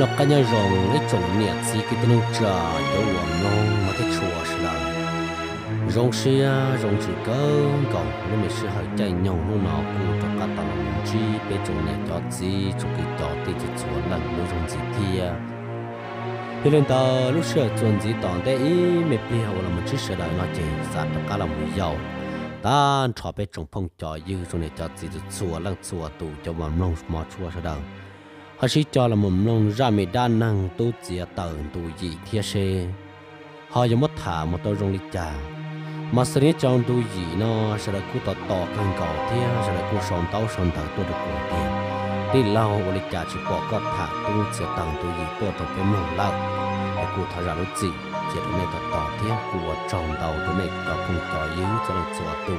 nó cái nhà rồng cái trồng nhiệt chỉ cái tên trà đâu mà nông mà cái chùa sẽ là rồng à, rồng chỉ cơ còn nó mới sẽ hơi chạy nhau nó nó cụ cho cả tàu mình Chỉ bé trồng nhiệt cho gì trồng cái đó thì chỉ chùa lần nó rồng gì kia thế nên ta lúc sửa chuẩn gì tòn đấy mẹ bia hoặc là một chiếc xe đạp nó chỉ sạt được cả là mùi dầu ta cho bé trồng phong trò dư trồng nhiệt cho gì chùa lần chùa tụ cho mà nông mà chùa sẽ đâu họ chỉ cho là mồm nông ra mì đa năng tu chia tờ tu gì thiết xe họ dùng mất thả một tôi rong lịch trà mà sự nhất trong tu gì nó sẽ là cú tọt tọt càng cầu thế sẽ là cú sòn tao sòn thở tôi được cổ tiền đi lao và lịch trà chỉ bỏ có thả tu chia tờ tu gì tôi tập cái mồm lao để cứ thở ra lúc gì chỉ là này tọt tọt thế ở trong đầu tôi này có không có yếu cho nó cho tu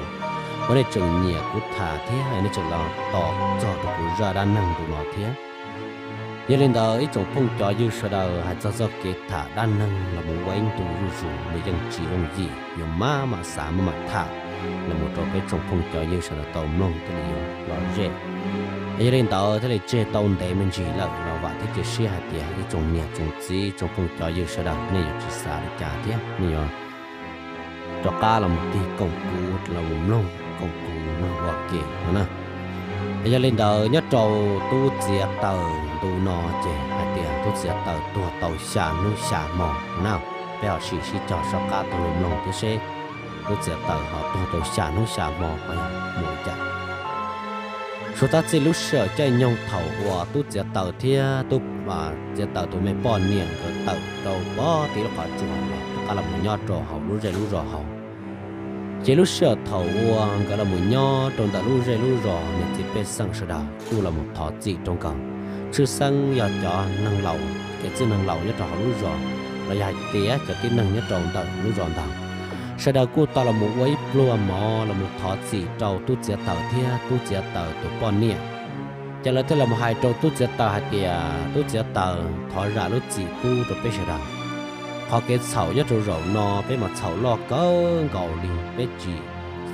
mà này chừng nhẹ cứ thả thế hay này chừng lao tọt cho tôi cứ ra đa năng tụi nó thế giờ lên đó ít chỗ phong trò như sơ đầu hay cho cho cái thả đa năng là một quanh tù rủ rủ người dân chỉ ông gì nhiều má mà xả mà mặt thả là một trò cái trong phong trò như sơ đầu tàu nông cái này dùng lo dễ giờ lên đó thế này chơi tàu để mình chỉ là là vợ thế chỉ xe hạt tiền cái trong nhà trong gì trong phong trò như sơ đầu này chỉ xả được trả thế này rồi Cho cá là một tí công cụ là một nông công cụ nó gọi kì nữa nè bây giờ lên đó nhất trò tu diệt tàu tu nó chế hai tiền thuốc sẽ tờ tua tàu xả nuôi xả mò nào bèo chỉ chỉ cho sao cá tàu lùm lồng thế xế thuốc sẽ tờ họ tua tàu xả nuôi xả mò hay mỗi chạy số ta chỉ lúc sợ chơi nhông thầu của tu sẽ tờ thia tu mà sẽ tờ tu mấy bò niệm cái tờ đầu bò thì nó phải chùa mà cả là một nho trò hậu lúc rồi lúc rồi hậu chỉ lúc sợ thầu uang cả là một nho trong ta lúc rồi lúc rồi mình chỉ biết sang sợ đạo tu là một thọ dị trong cộng sư sân giờ cho nâng lầu, cái chữ nâng lầu nhất tròn lúc rồi rồi dài tía cho cái nâng nhất tròn tàu lúc rồi tàu sau đó cô ta là một quấy plua mò là một thọ chỉ trâu tu chia tàu thia tu chia tàu tu bò nia cho nên thế là một hai trâu tu chia tàu hai tía tu chia tàu thọ ra lúc chỉ tu rồi bây giờ đâu họ cái sầu nhất rồi rồi nó bây mà sầu lo cơ gầu liền bây chỉ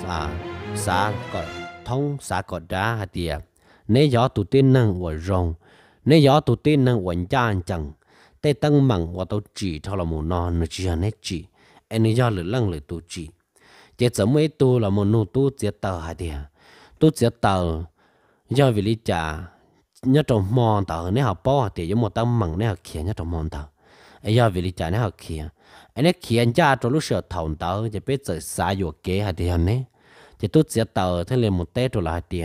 à xã cọ thông xã cọ đá hai tía nếu gió tu tin năng của rồng nếu gió tụt tin năng quẩn chan chẳng tê tăng mặn và tao chỉ cho là một non nó chỉ là chỉ anh ấy gió lửa lăng lửa tụt chỉ chết sớm mấy tu là một nụ tu chết tờ hai thì tu chết tờ do vì lý trả nhớ trong mòn tờ nếu học bỏ thì giống một tăng mặn nếu học kia nhớ trong mòn tờ ấy do vì lý trả nếu học kia anh ấy kia anh cha trong lúc sợ thầu tờ thì biết sợ xả vô kế hai thì anh ấy thì tu chết tờ thế liền một tết rồi là hai thì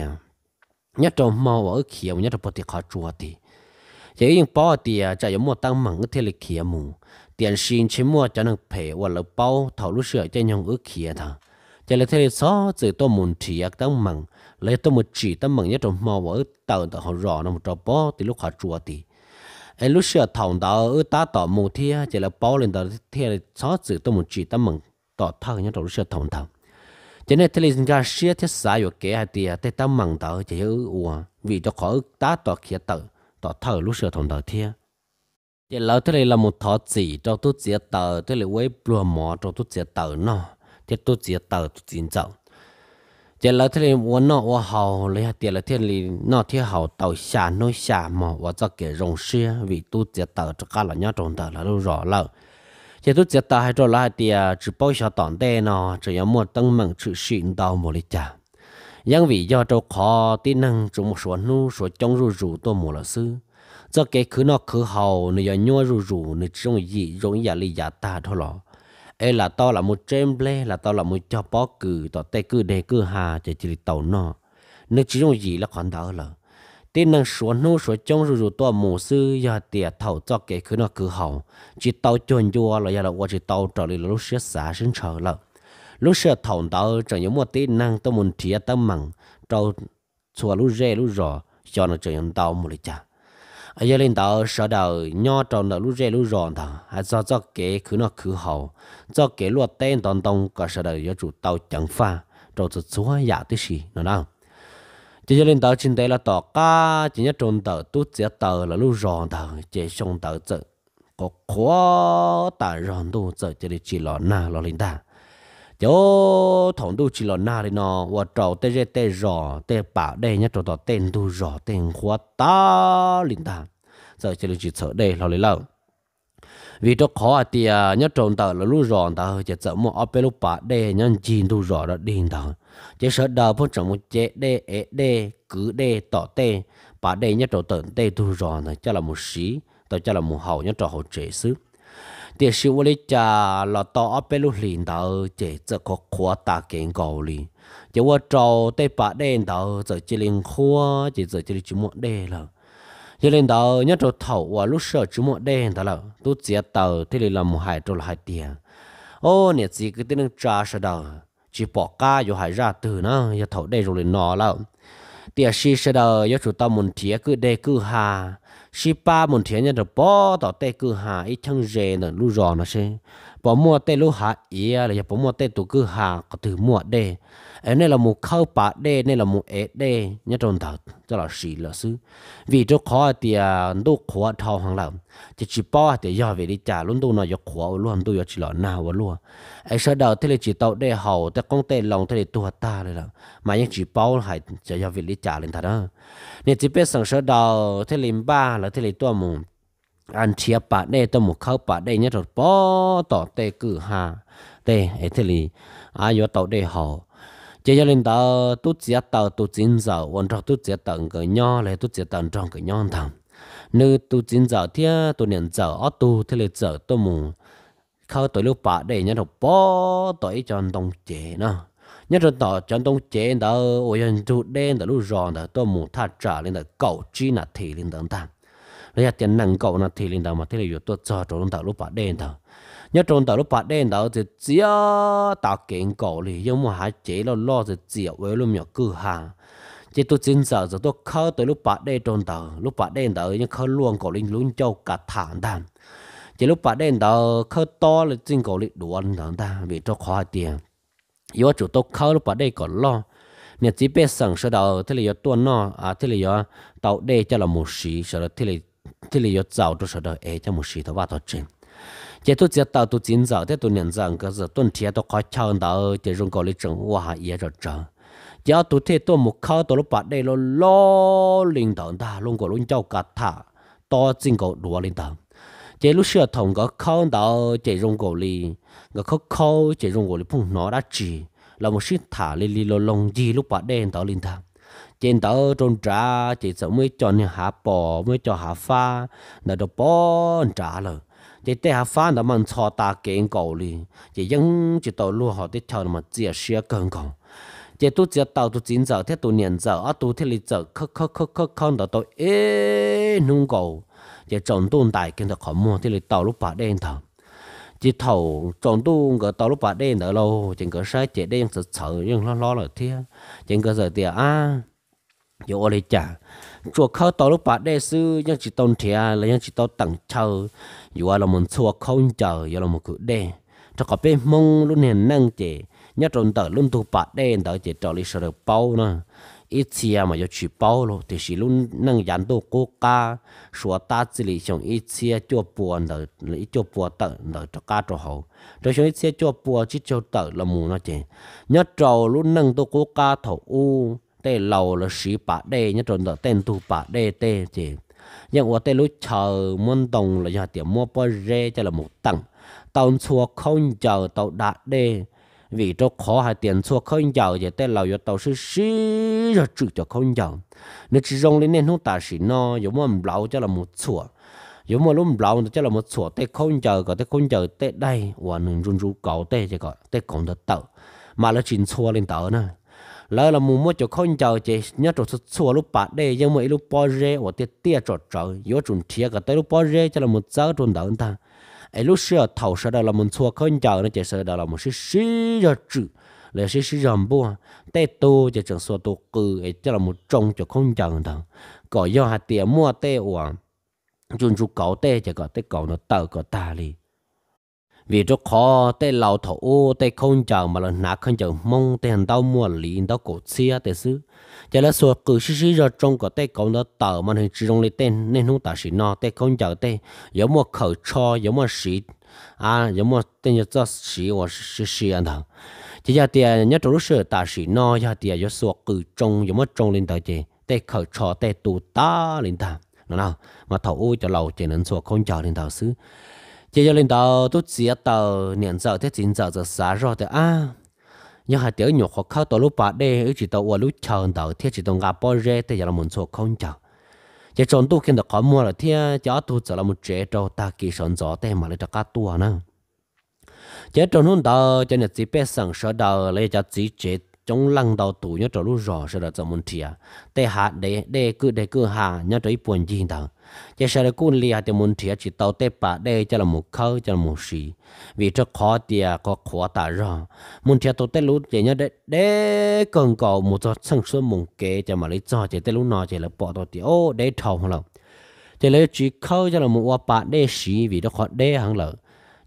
nhớ trong mòn ở kia nhớ trong bờ thì khó chua thì giờ yên bỏ tiền chạy một tăng mảng thế lực kia mù tiền xin chỉ mua cho nó phải hoặc là bao thầu lúc sửa cho nhau ước kia thà giờ là thế lực xó từ tôi muốn chỉ ở tăng mảng lấy tôi một chỉ tăng mảng nhất trong mò vỡ tàu tàu họ rõ nó một trò bỏ thì lúc họ chùa thì ai lúc sửa thòng đó ở ta tỏ mù thia giờ là bao lên đó thế lực xó từ tôi một chỉ tăng mảng tỏ thằng nhất trong lúc sửa thòng thằng cho nên thế là ra xe thế xã dục kế hay tiền thế tăng mảng đó chỉ ở ủa vì cho khó ta tỏ kia tàu tỏ thở lúc sửa thòng đầu thiên giờ lỡ thế này là một thọ chỉ cho tôi chia tờ thế này với bùa mỏ cho tôi chia tờ nó thế tôi chia tờ tôi chín trọng giờ lỡ thế này muốn nó và hầu lấy hạt tiền là thiên lý nó thiên hầu tàu xả nối xả mỏ và cho kẻ rồng xia vì tôi chia tờ cho cả là nhá trồng tờ là đâu rõ lợ giờ tôi chia tờ hay cho là hạt tiền chỉ bao nhiêu tòn đen nó chỉ có một tầng mảng chữ xịn đầu một lít chả yang vị do trâu kho tí năng trùng một số nu số trong ru ru tôi mù là sư do cái cứ nó cứ hầu nó giờ nhua ru rù nó trong gì rong giả lý giả ta thôi lọ ấy là to là một trem ble là to là một cho bó cử to tê cứ đề cứ hà chỉ chỉ tàu nó nó chỉ trong gì là khoản đỡ là tí năng số nu số trong rù rù tôi mù sư giờ tiệt thầu cho cái cứ nó cứ hầu chỉ tàu chuẩn vua là giờ là qua chỉ tàu trở lại lúc xếp xả sinh trở lợi lúc xưa thòng tàu cho những một tí năng tao muốn chia tao mặn trâu chùa lúc rê lúc rò cho nó cho những tàu một lịch cha ở giờ lên tao sợ đầu nho tròn đầu lúc rê lúc rò thằng à do do kế cứ nó cứ hậu do kế luật tên toàn tông có sợ đầu do chủ tàu chẳng pha trâu chùa chúa giả dạ tí gì nó nào chỉ cho lên tàu trên đây là tàu cá chỉ nhất trôn tàu tu chế tàu là lúc ròn tàu chỉ xong tàu chợ có khó tàu ròn tu chợ chỉ để chỉ lò na lò lên ta chỗ thằng đu chỉ là na đi nó và trâu tê rê tê rò tê bả đê nhá trâu tao tên đu rò tên hoa ta linh ta giờ chỉ là chỉ sợ đê là lấy lâu vì cho khó à, thì à, nhớ trộn tờ là lúc ròn tờ chỉ sợ mua ốp lúc bà đê nhá chín đu rò đó điên tờ chỉ sợ đờ phong trọng một chế đê ế đê cứ đê tỏ tê bả đê nhá trộn tờ tê đu rò này cho là một xí, tờ cho là một hậu nhá trộn hậu trễ xứ thì sự vô lý cha là tao ở bên lúc liền tao chỉ chỉ có khóa ta kiến cầu li chỉ vô trâu tây bà đen tao chỉ chỉ liền khóa chỉ chỉ chỉ chỉ một đen là chỉ liền tao nhất rồi thầu và lúc sợ chỉ một đen tao là tu chỉ tao thì là một hai trâu là hai tiền ô nè chỉ cái tiếng trà sợ đâu chỉ bỏ ca rồi hải ra từ nó giờ thầu đây rồi nó là tiền sĩ sợ đâu giờ chúng ta muốn thiệt cứ đây cứ hà 十八门天呢就包到带个下一枪热呢路绕那些，包末带路下一啊了，也包末带多个下个头末带。ấy nên là một khâu bà đê nên là một ế đê nhất trong đầu cho là xì là sư vì cho khó thì đô khó thao hàng lắm chỉ chỉ bao thì do về đi trả luôn đâu nó do khó luôn đâu do chỉ là nào luôn ấy sau đầu thì là chỉ tàu đê hậu thế công tên lòng thì là tua ta rồi là mà những chỉ bao hay chỉ do về đi trả lên thật đó nên chỉ biết rằng sau đầu thì là ba là thì là tua mùng ăn chia bà đây tôi một khâu bà đây nhất rồi bỏ tỏ tê cử hà tê ấy thế thì ai vô tàu đây họ chỉ cho nên tao tu giết tao tu chính giờ còn trong tu giết tận cái nho lại tu giết tận trong cái nho thằng nữ tu chính giờ thì tu nhận giờ ở tu thì là giờ tu mù khâu tu lúc bà đây nhớ đọc bỏ tôi cho đồng chế nó nhớ rồi tao cho đồng chế đó, ôi anh trụ đen tao lúc ròn đó tu mù thắt trả lên tao cậu chi là thì lên tao tao bây giờ tiền năng cậu là thì lên tao mà thế là yếu tôi cho trong tao lúc bà đen tao nhớ trong đầu lúc bắt đen đầu thì chỉ tạo kiện cổ thì nhưng mà hãy chế lo lo thì chỉ với luôn nhiều cửa hàng chỉ tôi chính sợ rồi tôi khơi tới lúc bắt đen trong đầu lúc bắt đen đầu nhưng khơi luôn cổ linh luôn châu cả thẳng đàn chỉ lúc bắt đen đầu khơi to là chính cổ linh đủ ăn thẳng đàn vì cho khó tiền yếu chủ tôi khơi lúc bắt đen cổ lo nên chỉ biết sẵn sau đó thế là tuần nó à thế là tàu đê cho là một sĩ sau đó thế là thế là giàu cho sau đó ấy cho một sĩ thấu ba thấu trình 这都接到都今早的都年长，可是冬天都快抢到，这种高的政府还也着涨。要都贴都木靠到了把那了老领导他，弄个弄叫个他，到整个罗领导。这路小同个靠到这种高里，我靠靠这种高里碰哪得住，那么是他哩哩了弄几路把那到领导。trên tàu trôn trả chỉ sợ mới cho nên hạ bò mới cho hạ pha là đồ bò trả lời giờ phan 这带下饭的们炒大干狗哩，这用一道路好的条嘛，只要学干狗。这都只到都今早，这都年早啊，都这里走，可可可可看到到哎，弄狗，这总东大跟着看么，这里道路白点头。chỉ thầu tròn tu ngỡ đầu lúc bà đen ở lâu chỉ ngỡ sai chỉ đen sợ sợ nhưng lo lo là thế chỉ cái giờ tiệt à giờ ở đây chả chùa khâu tàu lúc bà đệ sư nhưng chỉ tông thịa là nhưng chỉ tàu tặng châu, dù là một chùa khâu chờ dù là một cự đê cho có bên mong luôn hiện năng chị nhớ trộn tờ luôn tu bà đệ tờ chị trợ lý sở được bao nữa ít chia mà cho chỉ bao luôn thì chỉ luôn năng dán đồ cố ca số ta chỉ lý trong ít chia cho buồn tờ ít cho buồn tờ tờ cho ca cho hậu cho chúng ít chia cho buồn chỉ cho tờ là mù nó chị nhớ trò luôn năng đồ cố ca thầu u tê lầu là sĩ bà đê nhất rồi là tên tu bà đê tê chỉ nhưng ở tê lúc chờ muốn đồng là giờ tiệm mua bơ rê cho là một tầng tàu chua không chờ tàu đã đê vì cho khó hai tiền chua không chờ thì tên lầu cho tàu sư sư cho chữ cho không chờ nếu chỉ rong lên nên không ta sĩ no giống mà lão cho là một chùa giống mà lúc lão cho là một chùa tê không chờ có tê không chờ tê đây và nên run rú cầu tê chỉ có tê còn được tàu mà là chín chua lên tàu nữa lỡ là mù mua cho con chào chị nhớ chỗ chùa lúc bát đây nhưng mà lúc bao rê ở tiết tiết chỗ chỗ yếu chuẩn thiệt cả tới lúc bao rê cho là một giáo chuẩn đỡ ta ấy lúc xưa thầu sợ đó là mình chùa con chào nó chỉ sợ đó là một cái sĩ ra chữ là sĩ sĩ rầm bùa tê tu chỉ chẳng số tu cừ ấy cho là một trong cho con chào ta có do hạt tiền mua tê uổng chuẩn chú cầu tê chỉ có tê cầu nó tờ có ta liền vì cho khó tê lao thổ ô tê không chờ mà là nã không chờ mong tê hành tao mua lý tao cổ xia tê xứ cho là sổ cử xí xí ra trong có tê cộng đó tờ mà hình chỉ trong lấy tên nên không tả xí nó tê không chờ tê giống một khẩu cho giống một xí à giống một tên như cho xí hoặc xí xí anh thằng chỉ giờ tiền nhớ trong lúc sửa tả xí nó giờ tiền giống sổ cử trong giống một trong lên tờ chê tê khẩu cho tê tù ta lên thằng nào mà thổ ô cho lầu chỉ nên sổ không chờ lên thằng xứ chỉ cho lên đầu tôi chỉ tờ niệm giờ thế chín giờ giờ sáng rồi thì à nhưng hai tiểu nhục học khâu tổ lúc bà đê ở chỉ tàu ở lúc chờ đầu thế chỉ tàu gặp bao rê thì giờ là muốn số không chờ chỉ chọn tôi khi được có mua là thế chó tôi giờ là một trẻ trâu ta kỳ sọn gió thế mà lại cho cá tua nữa chỉ chọn hôm đầu cho nên chỉ biết sẵn sợ đầu lấy cho chỉ chết trong lăng đầu tủ nhớ trâu lúc rõ sợ là giờ muốn thiệt để hạ để để cứ để cứ hạ nhớ trâu ít buồn gì đâu chỉ sợ là quân li hạt muốn thiệt chỉ tàu tép bà để cho là một khâu cho là một gì vì cho khó địa có khó tả ra muốn thiệt tàu tép lút chỉ nhớ đấy để cần cầu một cho sân xuân mùng kế cho mà lấy cho chỉ tép lút nọ chỉ là bỏ tàu tiệt ô để thầu không lâu chỉ lấy chỉ khâu cho là một quả bà đây gì vì nó khó để hàng lợi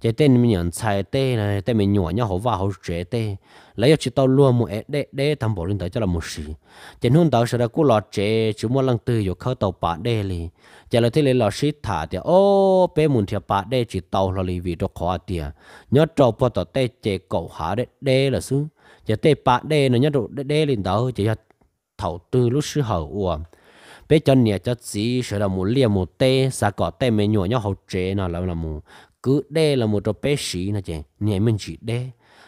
chế tên mình nhận sai tê này tên mình nhỏ nhau hổ vào hổ chế tê lấy chỉ tao luôn một đế đế tam bộ lên tới cho là một sĩ chế hôm tao sẽ ra cú lọt chế chú mua lăng tư dục khơi tàu bà đê li chế là thế lấy lọt sĩ thả thì ô bé muốn thiệp bà đê chỉ tàu là lì vì đồ khó tiệt nhớ trâu po tao tê chế cậu hả đê đê là xứ chế tê bà đê nó nhớ đồ đê đê lên tao chế thầu tư lúc sư hậu uổng bây giờ nhà cho chỉ sẽ là một liềm một tê xa cỏ tê mình nhỏ nhau hậu chế nào là là một cứ đê là một trò bé sĩ nè chị nhảy mình chỉ đê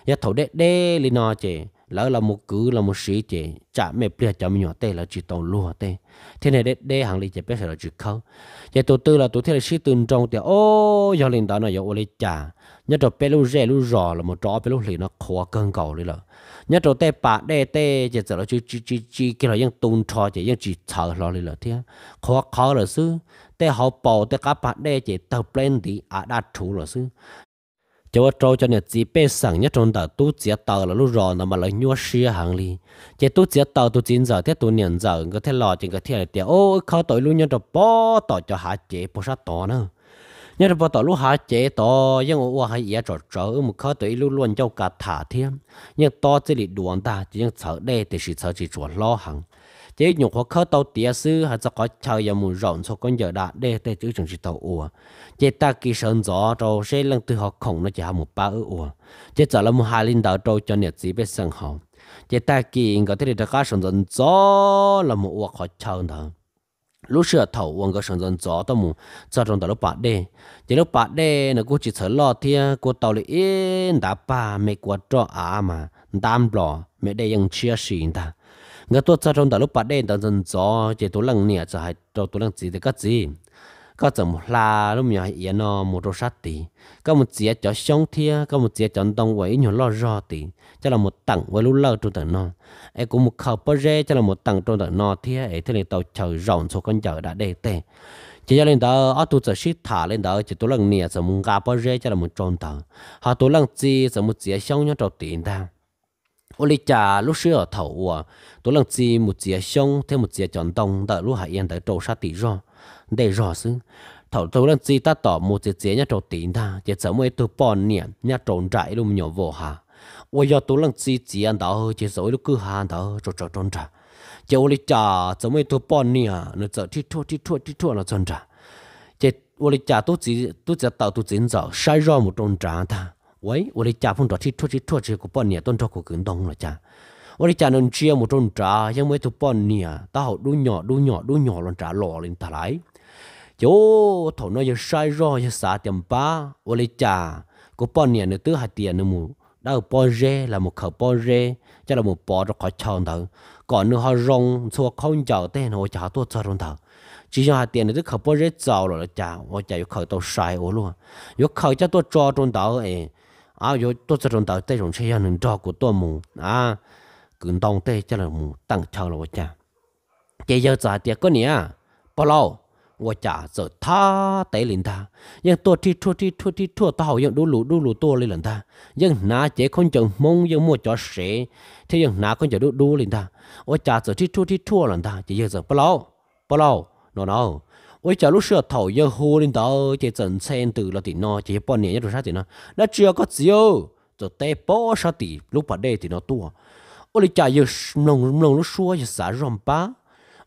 giờ thầu đê đê lên nó chị lỡ là một cứ là một sĩ chị chả mẹ bia chả mình nhỏ tê là chỉ tàu lúa tê thế này đê đê hàng lì chị bé sẽ là chỉ khâu giờ tôi tư là tôi thế là sĩ từng trong thì ô giờ lên đó nó giờ ô lấy chả nhớ trò bé lu rẻ lu rò là một trò bé lu lì nó khó cân cầu đi là nhớ trò tê bà đê tê chỉ sợ là chỉ chỉ chỉ chỉ cái là những tôn trò chỉ những chỉ sợ lo đi là thế khó khó là sư tê họ bỏ tê cá bà đê chỉ tập lên thì à đã chủ là sư cho vợ trâu cho nên chỉ bé sẵn nhất trong đời tu chỉ tờ là lúc rồi mà lại nhua xia hàng li chỉ tu chỉ tờ tu chín giờ thế tu nhận giờ có thể lo chỉ có thể là tiền ô khó tội luôn nhân trò bỏ tội cho hạ chế bỏ sát to nữa nhớ là tao lúc há chế to nhưng mà há ý trở trở một khó tới lúc luôn cho cả thả thêm nhưng to chỉ là đuổi ta chỉ nhưng sợ đây thì sự sợ chỉ chuẩn lo hàng. chế những hoặc khó tao tiếc, sư hay cho có chờ giờ muốn rộng cho con giờ đã đây đây chứ chẳng chỉ tao ủa chế ta kỳ sơn gió cho sẽ lần từ họ khổng nó chỉ học một ba ư ủa chế giờ là một hai linh đạo trâu cho nhiệt sĩ biết sân học. chế ta kỳ có thể được các sơn gió là một ủa khó chờ thằng lúc xưa thầu uống có sản dân gió tao mù cho trong tao lúc bạt đê chỉ lúc bạt đê nó cô chỉ sợ lo thia cô tao lại yên đã ba mẹ của cho à mà đam lò mẹ đây ยัง chia sẻ ta người tôi cho trong tao lúc bạt đê tao dân gió chỉ tôi lăng nè cho hai cho tôi lăng gì thì cái gì có chồng một là lúc nhỏ yên nó một đồ sát tí có một chiếc cho xong thia có một chiếc cho đông với nhiều lo rõ tí cho là một tặng với lúc lâu trong tận nó ấy cũng một khẩu bơ rê cho là một tặng trong tận nó thia ấy thế này tàu chờ rộng số con chợ đã đề tệ chỉ cho lên đó ở tu sửa shit thả lên đó chỉ tôi lần nè giờ muốn gặp bơ rê cho là một tròn tờ họ tôi lần chi giờ một chiếc xong nhau trò tiền ta ô li cha lúc xưa ở thầu à tu lần chi một chiếc xong thêm một chiếc chọn đông đợi lúc hải yên tới trâu sát tí rồi để rõ sự thầu tôi là gì ta tỏ một chế chế nhà trâu tiền ta chỉ sớm mấy từ bỏ niệm nhà trốn trại luôn nhỏ vô hà ôi giờ tôi là gì chỉ ăn đó hơi chế rồi lúc cứ hà đó trốn trốn trốn trà chế ôi cha sớm mới từ bỏ niệm nó giờ thì thua thì thua thì thua là trốn trà chế ôi cha tôi chỉ tôi chỉ tạo tôi chỉ giờ sai rõ một trốn trà ta 喂，我的家碰着去出去出去，个半年蹲着个跟动了家。วันนี้จานนเชียมุจนจ้ายังไม่ถูกป้อนเนี่ยตาหดูหยอดดูหยอดดูหยอดลนจ้าหล่อลินตาไหลโย่ถอนอย่าใช้รออย่าสาเตียมป้าวันนี้จ้าก็ป้อนเนี่ยเนื้อตื้อหาเตียนมูได้ป้อนเร่ละมุขป้อนเร่จะละมุปอดขอชอนเถอะก่อนเนื้อหรงชัวข้าวเจ้าเต้นหัวจ้าตัวจรนเถอะ chỉ cho hạt tiền thì khẩu bao rất giàu rồi là chào và chạy khẩu tàu sai ổ luôn yo khẩu cho tôi cho trong tàu ấy à yo tôi cho trong tàu tay trong xe hàng cho của tôi mù à cứ đông tê cho là mù tăng chờ là cha chế giờ trả tiền có nhỉ bao lâu 我家这他带领他，人多提出提出提出，他好像都路都路多领他，人拿这空就梦人莫叫谁，他人拿空就都都领他，我家这提出提出领他，这就是不老不老，no no，我家路是讨厌好领导，这挣钱得了的呢，这半年要多少的呢？那只要个只有就带多少的，六百的的呢多。我哩家有龙龙路说有啥让吧，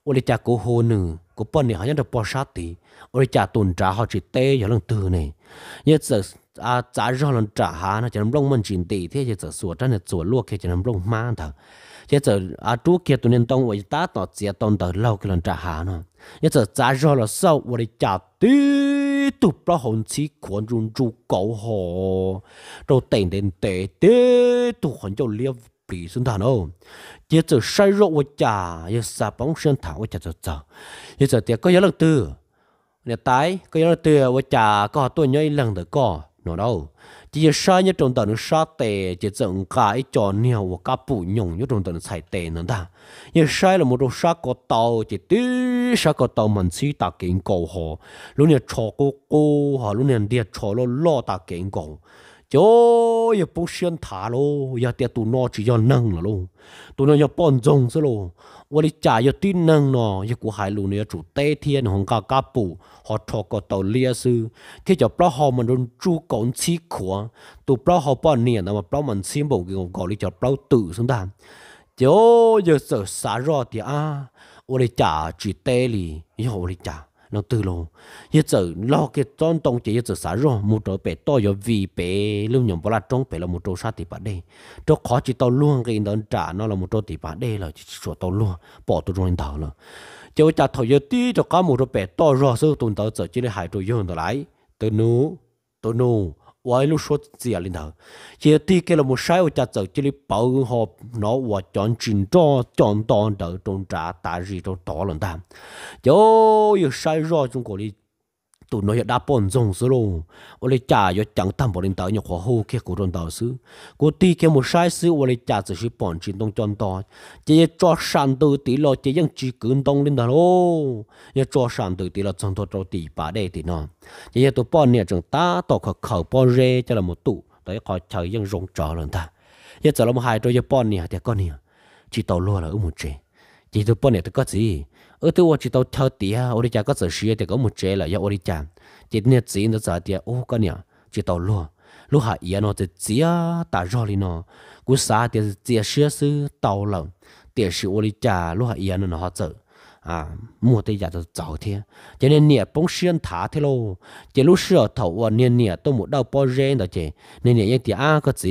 我哩家过河呢，过半年好像都包啥的，我哩家蹲查好几代有人得呢，也这啊查让人查哈呢，就龙门进地铁就这说真的做落去就能龙慢的，也这啊多给多年当我一打到接当到老给人查哈呢，也这查让了少我哩家的。tục ra hồn chí quán rung rù cầu hồ Đồ tên đến tế tế tụ hồn cho liêu bị xuống thằng ô chỉ cho say rượu của cha giờ sa bóng sơn thảo của cha cho cho giờ giờ tiệt có nhớ lần tư nè tái có nhớ lần tư của cha có tôi nhớ lần được có nó đâu chỉ giờ say nhớ trong tận sa tệ chỉ dựng cái cho nhiều của cá bù nhung nhớ trong tận sai tệ nữa ta giờ say là một đồ sa có tàu chỉ tí sa có tàu mình chỉ đặt kiện cầu họ lúc này chọc cô cô họ lúc này đi chó lo lo ta kiện cầu จอย่าปุ่งเชียนถาโลอย่าเตียตัวนอจีย้อนนั่งละโลตัวนอย่าป้อนจงซะโลวันนี้จ่ายอย่าตีนั่งนออย่ากูหายลูเนี่ยจูเตเทียนของกากาปู่หอทอก็ตัเลียซื้อที่จะปล่าหอมันโดนจูก่อนชี้ขวาตัวปล่าหอป้อนเนี่ยนะมาปล่ามันเสียบกิ่งของกอลิจะปล่าตื่นสุดาจอย่าเสือสารรอดเดียววันนี้จ่าจีเตลีอย่าวันนี้จ่า nó từ lo giờ giờ lo cái trong tông chỉ giờ xả rồi một chỗ bé to giờ vì bé lưu nhầm bao là trong bé là một chỗ sát thì bạn đây chỗ khó chỉ tao luôn cái đón trả nó là một chỗ thì bạn đây là chỉ chỗ tao luôn bỏ tao rồi tao là chỗ trả thầu giờ tí cho cả một chỗ bé to rồi số tuần tao giờ chỉ để hai chỗ giờ nó lại tôi nu tôi nu 为了说自己领导，也对给了我手一家族，这里保安好那我将军长、将当头、中长、大日长、大龙蛋，就有谁热中国的 tụ nó hiện đã bồn rồng rồi lô ô lê trả cho chẳng tạm bỏ đến tới nhọc khó hô kia của rôn tàu sư cô tì kia một sai sư ô lê trả sự bồn chín tông tròn to chỉ cho sàn từ tí lo chỉ dân chỉ cứng tông linh đó lô nhớ cho sàn từ tí lo trong thọ trâu tỷ bà đây thì nó chỉ tụ bồn nè chẳng ta tỏ khẩu khẩu bồn rê cho là một tụ tới khỏi trời dân rồng trò lần ta nhớ cho là một hai trâu cho bồn nè thì con nè chỉ tàu lô là ưu một chế chỉ tụ bồn nè thì có gì 后头我知道跳地啊，我的家个子树叶都个木摘了，要我的家，这自子都咋的？我个呢，啊，这道路，路下沿喏这树啊，打扰你喏，过山的是在伸手倒楼，但是我的家路下样的那哈走啊？莫得伢子糟天，这年年崩山塌的咯，这路修了我年年都没到保人的这，年年也第二个子，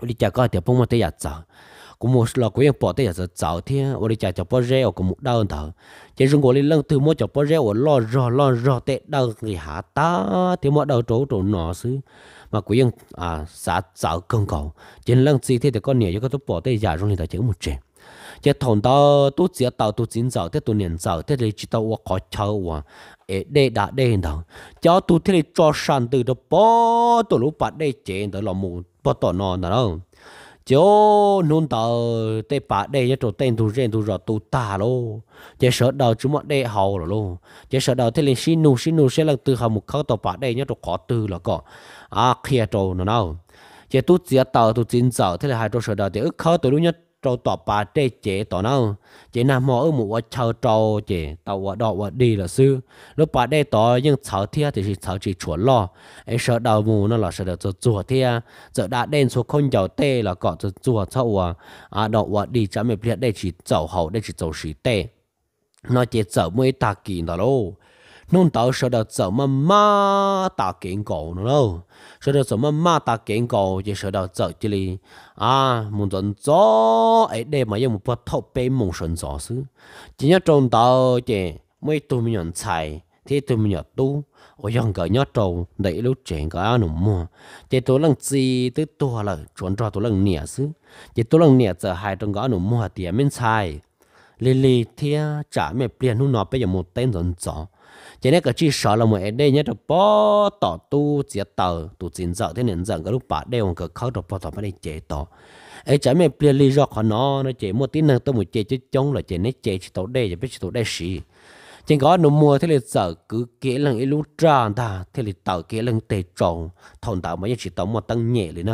我的家个条崩么得伢子？cũng một là cũng bỏ tay bỏ rẻ cũng một đau đầu chỉ riêng của lên lần thứ mỗi cho bỏ rẻ lo rò lo rò tệ đau người hạ ta thì mỗi đầu chỗ chỗ nọ xứ mà à xã à xã 早 công cầu trên lần gì thế thì con nhảy cho con tôi bỏ tay giờ rồi thì chỉ một chuyện chỉ thằng đó tu chỉ tao tôi chính giàu thế tôi nhận giàu thế thì chỉ tao có cháu à để đã để đó cho tôi thế cho sản từ đó bỏ tôi lúc bắt để chế đó là một bỏ tỏ nọ nào chỗ nôn tờ tê bà đây cho chỗ tên tu riêng tu rồi tu tà lô chế sợ đầu chúng mọi đây hầu rồi lô chế sợ đầu thế liền xin nu xin nu sẽ là từ hầu một khâu tàu bà đây nhớ chỗ khó từ là có à kia chỗ nó nào chế tu chia tàu tu chín giờ thế là hai chỗ sợ đầu thì ức khâu tụi lúc nhất trâu tỏ bà tê chế tỏ nào chế nam mò ở mù ở chào trâu chế tàu ở đỏ ở đi là sư lúc bà đây tỏ nhưng cháu thia thì cháu chỉ chuẩn lo ấy sợ đầu mù nó là sợ được chùa thia sợ đã đen số không giàu tê là có chùa sau à, à đỏ ở đi chả mệt biết đây chỉ chậu hậu đây chỉ chậu sĩ tê nó chế chậu mới ta kỳ đó lô nông tàu sợ được chậu mà ma ta kiện cổ nó đâu 晓得什么马达建构也受到这这里啊，某种早哎，那嘛也不透被某神早事，今天中到的每多没人才，thế tôi mình tu ở dòng cái nhát trâu đẩy lúc trẻ cái ăn nụm mua thế tôi lần gì tới tua là chuẩn cho tôi lần nhẹ xứ thế tôi lần nhẹ giờ hai trong cái nụm mua tiền mình xài lì thế trả mẹ tiền nó nó bây giờ một tên dần cho nên cái chỉ sợ là mỗi đây nhé được bỏ tỏ tu chế tờ tu chính dạo thế nên rằng cái lúc bà đây ông cứ khó được bỏ tỏ bên đi chế tỏ ấy chả mẹ bia lý do khó nó nó chế một tí nữa tôi một chế chứ chống là chế nó chế chỉ tổ đây chỉ biết chỉ tổ đây gì trên có nó mua thế là sợ cứ kể lần ấy lúc tràn ta thế là tờ kể lần tề trộn thằng tạo mà chỉ tổ một tăng nhẹ lên nè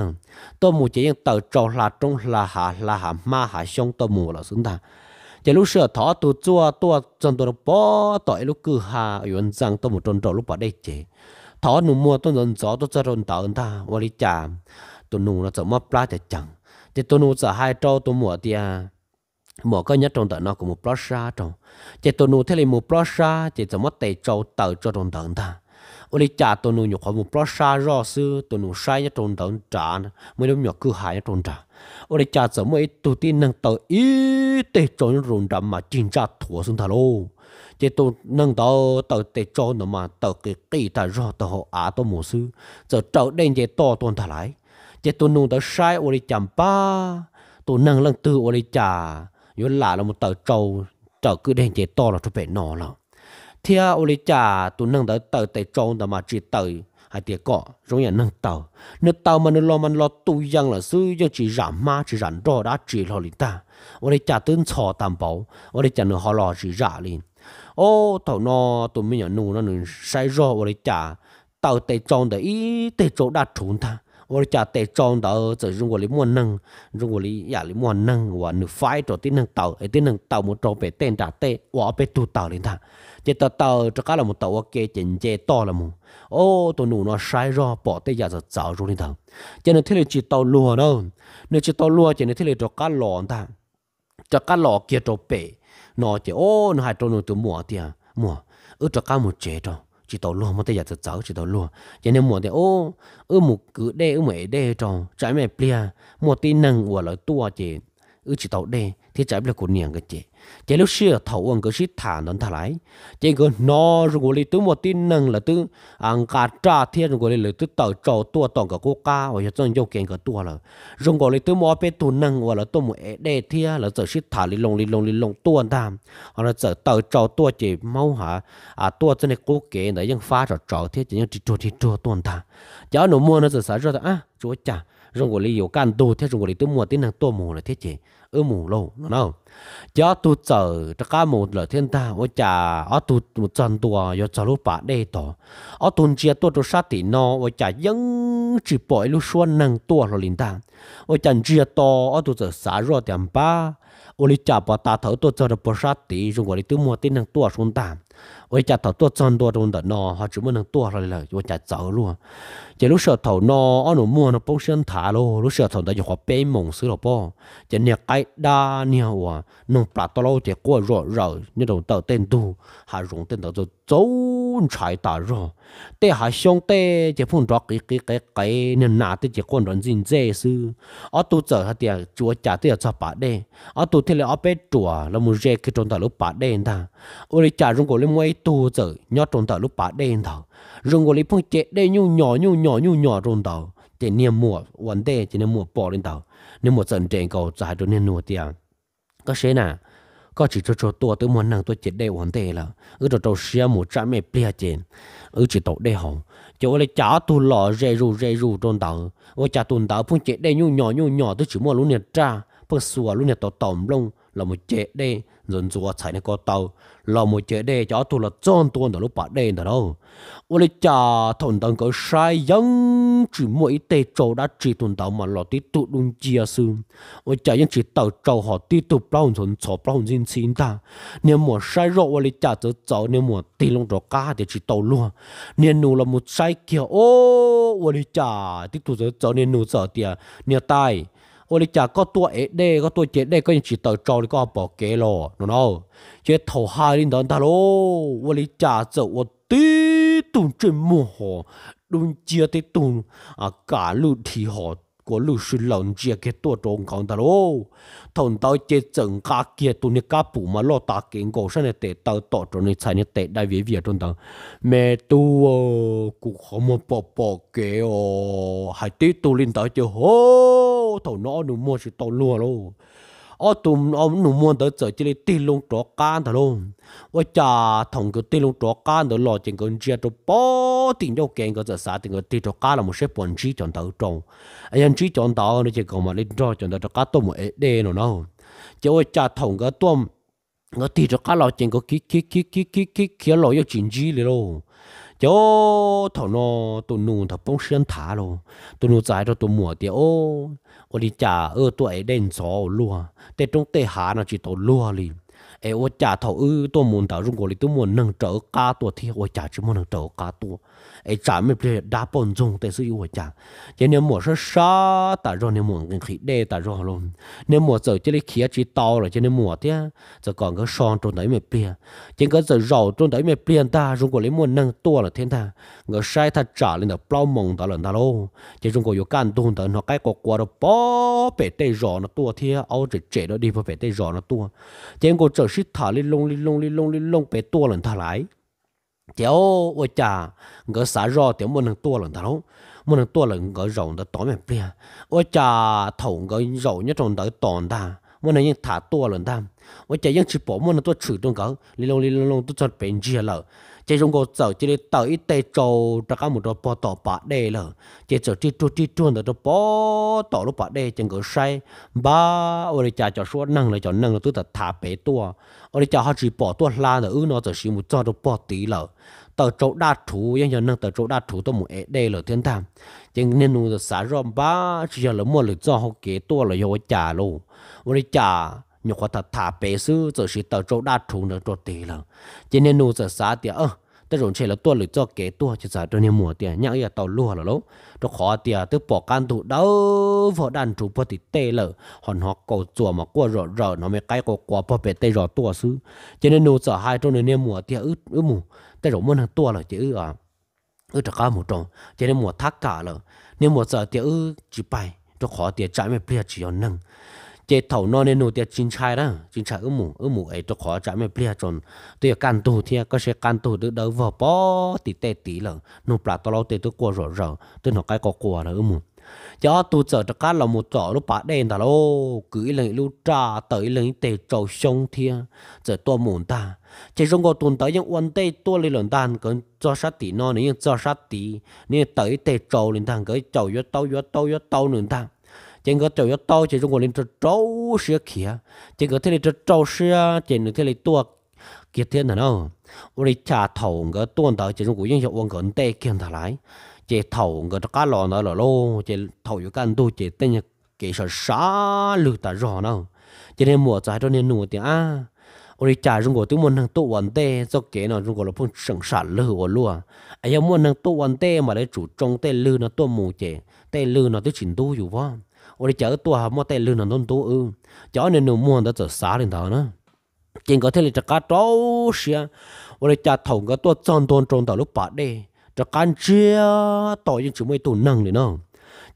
tôi một chế những tờ trộn là trong là hạ là hạ ma hạ xong tôi mua là xuống ta giờ lúc sửa thọ tu chua tua chân tu bỏ tội lúc cứ hà yến rằng tôi một tròn trầu lúc bỏ đây chế thọ nụ mua tôi dần gió tôi cho tròn tạo ta qua lý chà tôi nụ nó sợ mất pla chả chẳng thì tôi nụ sợ hai trâu tôi mua thì à mua có nhất trong tạo nó cũng một pla xa trong thì tổ nụ thế là một pla xa thì sợ mất tệ châu tạo cho tròn tạo ta ô lý chà tổ nụ nhục họ một pla xa rõ sư tổ nụ sai nhất tròn tạo trả mới lúc nhục cư hại nhất tròn trả 家怎么都得弄到一得种容忍嘛，金家拖上他喽，这都弄到到得找那嘛，到给给他绕到后啊都没事，就找人家到端他来，这都弄到晒我的讲吧，都弄弄到我的家，有拉了么到找找个人家到了就别闹了，天我的家都弄到到得找那嘛，知道。à tiệt cọ rồi nhà nâng tàu nâng tàu mà nâng lo mà lo tu giang là sư cho chỉ giảm ma chỉ giảm đo đã chỉ lo liền ta ở đây trả tên sò tam bảo ở đây trả nâng họ lo chỉ giả liền ô tàu nó tụi mình nhà nô nó nâng sai rõ ở đây trả tàu tây tròn để ý tây tròn đã trốn ta ở đây trả tây tròn đã giờ dùng của lý muôn nâng dùng của lý giả dạ, lý muôn nâng và nửa phái cho tin nâng tàu ấy tin nâng tàu một trò về tên trả tê và về tu tàu liền ta chỉ tờ tờ cho cá là một tàu ok chỉnh chế to là một ô tôi nụ nó sai ra, bỏ tay giờ chảo rồi đi thằng cho nên thế là chỉ tàu lùa đâu nếu chỉ tàu lùa chỉ nên thế là cho cá lò ta cho cá lò kia cho bể nó chỉ ô nó hai tụi nụ tụi mùa tiền à. mùa ở cho cá một chế rồi chỉ tàu lùa mà tay giờ chảo chỉ tàu lùa cho nên mùa thì ô ở một cứ đê ư mấy đê rồi trái mẹ plia một tí năng của lời tua chỉ ở chỉ tàu đê thì trái bây của niềng cái chị chỉ lúc xưa thấu ông cứ xí thả nó thả lại chỉ cứ nó rồi gọi tôi một tin nâng là à, tôi ăn cả trà thiên rồi gọi tôi tàu cho tôi toàn cái cô ca và trong dâu kiện cả tua là rồi gọi là tôi mua bê tu nâng và là tôi một đề thiên là giờ xí thả lì lông lì lông lì lông tua tham hoặc là giờ tàu cho tôi chỉ mau hả à tôi cho cái cô kể là vẫn phá trầu trầu thiên chỉ những chỉ cho chỉ cho tôi tham cháu nó mua nó sẽ sợ ra à chúa chả rong gọi là yêu can tu thế rong gọi là tu mua tiếng năng tu mù là thế chứ, ở mù lâu nó đâu? cho tôi chờ tất cả một là thiên ta ở chả ở tu một chân tua yo chờ lúc bà đây tổ ở tuần chia tôi tu sát tỷ nó ở chả vẫn chỉ bỏ lúc xuân năng tua rồi linh ta ở chẳng chia to ở tu chờ xả rồi tiệm ba 我哩家把大头都走得不杀的，如果哩都没得能多松担。我家头都挣多松的呢，还怎么能多嘞了？我家走路，这路些头呢，俺们摸那本身大罗，路些头那就喝白蒙子咯啵。就年纪大，尿哇，侬把打老点过弱肉，你都到等多还容等到就走。luôn chạy tả rồi tê hà xong tê chỉ phun đó cái cái cái cái nên nà tê chỉ còn đón dinh dễ sư ở tu trở hạt tiền chúa trả tê cho bà đê ở tu thế là ở bên chùa là một dễ cái trong tờ lúc bà đê ta ở đây trả rung cổ lên mấy tu trở nhớ trong tờ lúc bà đê ta rung cổ lên phun chế đê nhu nhỏ nhu nhỏ nhu nhỏ trong tờ chỉ niệm mùa vấn đề chỉ niệm mùa bỏ lên tàu niệm mùa dần trên cầu trái cho nên nua tiền có thế nào có chỉ cho cho tôi tới muốn năng tôi chết đây hoàn tệ là ở chỗ trâu xe một trăm mét bia trên ở chỉ tổ đây hỏng chỗ này chả tu lò rê rù rê rù trôn tàu ở chả tuần tàu phun chết đây nhu nhỏ nhu nhỏ tôi chỉ mua luôn nhiệt tra bơ xua luôn nhà tàu tòm lông là một chế đê rồi rùa chạy nên có tàu là một chế đê cho tôi là chọn tôi đó lúc bắt đê đó đâu ô lê thằng tăng có sai chỉ mỗi tê trâu đã chỉ tuần tàu mà lọt tí tụ đun sư ô cha dân chỉ tàu trâu họ tí tụ bao rồi chó bao dân xin ta nên mùa sai rộ ô lê cha tớ cháu nên mùa đó cá thì chỉ tàu luôn nên nụ là một sai kia ô ô lê cha tí tụ tớ cháu nên nụ sợ tiệt nên ô lý chả có tua ế đê có tua chết đê có những chỉ tờ trâu thì có bỏ kế lò nó nó chế thầu hai linh đón ta lô ô lý chả dậu ô tí tùng chuyện mù hồ đun chia tí tùng à cả lưu thì họ của lưu sư lợn chia cái tua trông con ta lô thằng tao chế chừng cả kia tụi nít cá bù mà lo ta kiến cổ sang này tệ tao tỏ cho nít xài nít tệ đại việt việt trong tầng mẹ tu ờ, cũng không một bỏ bỏ kế ô ờ, hai tí tụi linh tao chơi hô ô tổ nó nụ mua chỉ tổ lùa luôn ở tùm ô nụ mua tới giờ chỉ lấy tiền luôn trọ can thôi, luôn ô cha thằng cái tiền luôn trọ can đó lo chuyện cái chuyện đó bỏ tiền đâu kẹn cái giờ sao tiền cái tiền trọ can là một số bọn chỉ chọn đầu trồng ai anh chỉ chọn đầu nó chỉ có mà lên trọ chọn đầu trọ cá tôm một đê nó nó chỉ ô cha thằng cái tôm cái tiền trọ cá lo chuyện cái kia kia kia kia kia kia lo yêu chuyện gì rồi 哟，疼咯，都弄他不生痰了，都弄在都都没的哦。我的家耳朵爱冷着咯，在中得寒那就哆落哩。哎，我家头耳朵冷到，如果你都没能找加多天，我家就没能找加多。哎，咱们这大本钟得是有我讲，今天莫说啥，但让你莫跟去来，但让了，你莫走这里去去到了，今天莫的，这讲个上中的没变，今个这绕中的没变大，如果你莫能多了天天，我晒他炸了那不老蒙到了那喽，这中国有感动的，那该国国的宝贝得绕那多天，熬着这的地方被得绕那多，结果这是他的弄里弄里弄里弄被多了他来。chéo ôi chà ngỡ xả rò tiểu muốn hàng tua lần thằng muốn hàng tua lần ngỡ rộng đã tóm em bia ôi chà thầu ngỡ rộng nhất trong đời toàn ta muốn hàng thả tua lần ta ôi chà những chỉ bỏ muốn hàng tua chửi trong cỡ li lông li lông tôi chọn bền chia lợ chỉ chúng tôi giờ chỉ để tờ ít tê trâu ra các một đôi bò tỏ bả đê lờ chỉ giờ chỉ trâu chỉ trâu nó đôi bò tỏ lúc bả đê chẳng có sai ba ở đây cha cho số năng là cho năng là tôi ta thả bé tua ở đây cha họ chỉ bỏ tua la là ư nó giờ chỉ một cho đôi bò tí lờ tờ trâu đa thủ yên cho năng tờ trâu đa thủ tôi một đê lờ thiên tham chỉ nên nuôi xả rơm ba chỉ giờ là mua lựa cho họ kế tua là yêu cha luôn ở đây cha nhiều quá thật thả bé sư giờ chỉ tờ trâu đa thủ nữa trâu tí lờ chỉ nên nuôi giờ xả thì แต่รอนเชลตัวหรือจอเกตัวจะจ่ายตัวเนี่ยหมัวเตียเนี่ยอย่าต่อลัวหรอลูกตัวขอเตียตัวปอกการถูเด้อพอดันถูพอติเตเลยหอนหอกเกาจั่วมากลัวรอรอเนาะไม่ใกล้ก็กลัวพอเป็ดเตรอตัวซื้อจะเนี่ยหนูจะหายตัวเนี่ยหมัวเตียอึดอึหมูแต่รอนมันตัวเลยจะอึอ่ะอึจะก้าหมูตรงจะเนี่ยหมัวทักกะเลยเนี่ยหมัวจะเตียอึจีไปตัวขอเตียจ่ายไม่เปลี่ยนจีเอานั่ง chế thầu nó nên nô tiệt chính trai đó chính trai ước mù ước mù ấy cho khó trả mẹ bia tròn tôi can tù thì có sẽ can tù được đỡ vợ bó tì tê tì lợ nô bà tao lâu tê tôi qua rồi rồi tôi nói cái có qua là ước mù cho tu trở cho cá là một chỗ lúc bà đen ta lô cứ lấy lúc trà tới lấy tê trầu sông thia giờ tua mồn ta chỉ trong cái tuần tới những vấn đề tôi lên lần đàn cần cho sát tì nó nếu cho sát tì nếu tới tê trầu lần thằng cái trầu yếu tao yếu tao yếu tao lần thằng chỉ có trâu yếu to chỉ dùng lên trâu trâu sữa kia chỉ có thế là trâu trâu sữa chỉ được thế là tua kia thiên là nó ủa đi trả thầu cái tuần đó chỉ dùng của dân hiệu quân gần tây kia thà lại chỉ thầu cái cá lò nó là lô chỉ thầu yếu cái tu chỉ tên kỹ sở xá lử ta rõ nó chỉ nên mua trái cho nên nuôi tiếng à, ủa đi trả dùng của tôi muốn hàng tu quân tây cho kế nó dùng của là phong sản sàng lử của luôn ai muốn hàng tu quân tây mà để chủ trong tây lư nó tu mù chỉ tây lư nó tôi chỉnh tu อยู่ว่า我哋 chờ tua mua tay lươn nó tu ừ chó nên nó mua nó chở xá lên đó nữa trên có thể là chả cá trâu xia 我哋家同個多裝多裝到六百咧，就感覺導演就咪都能了喏。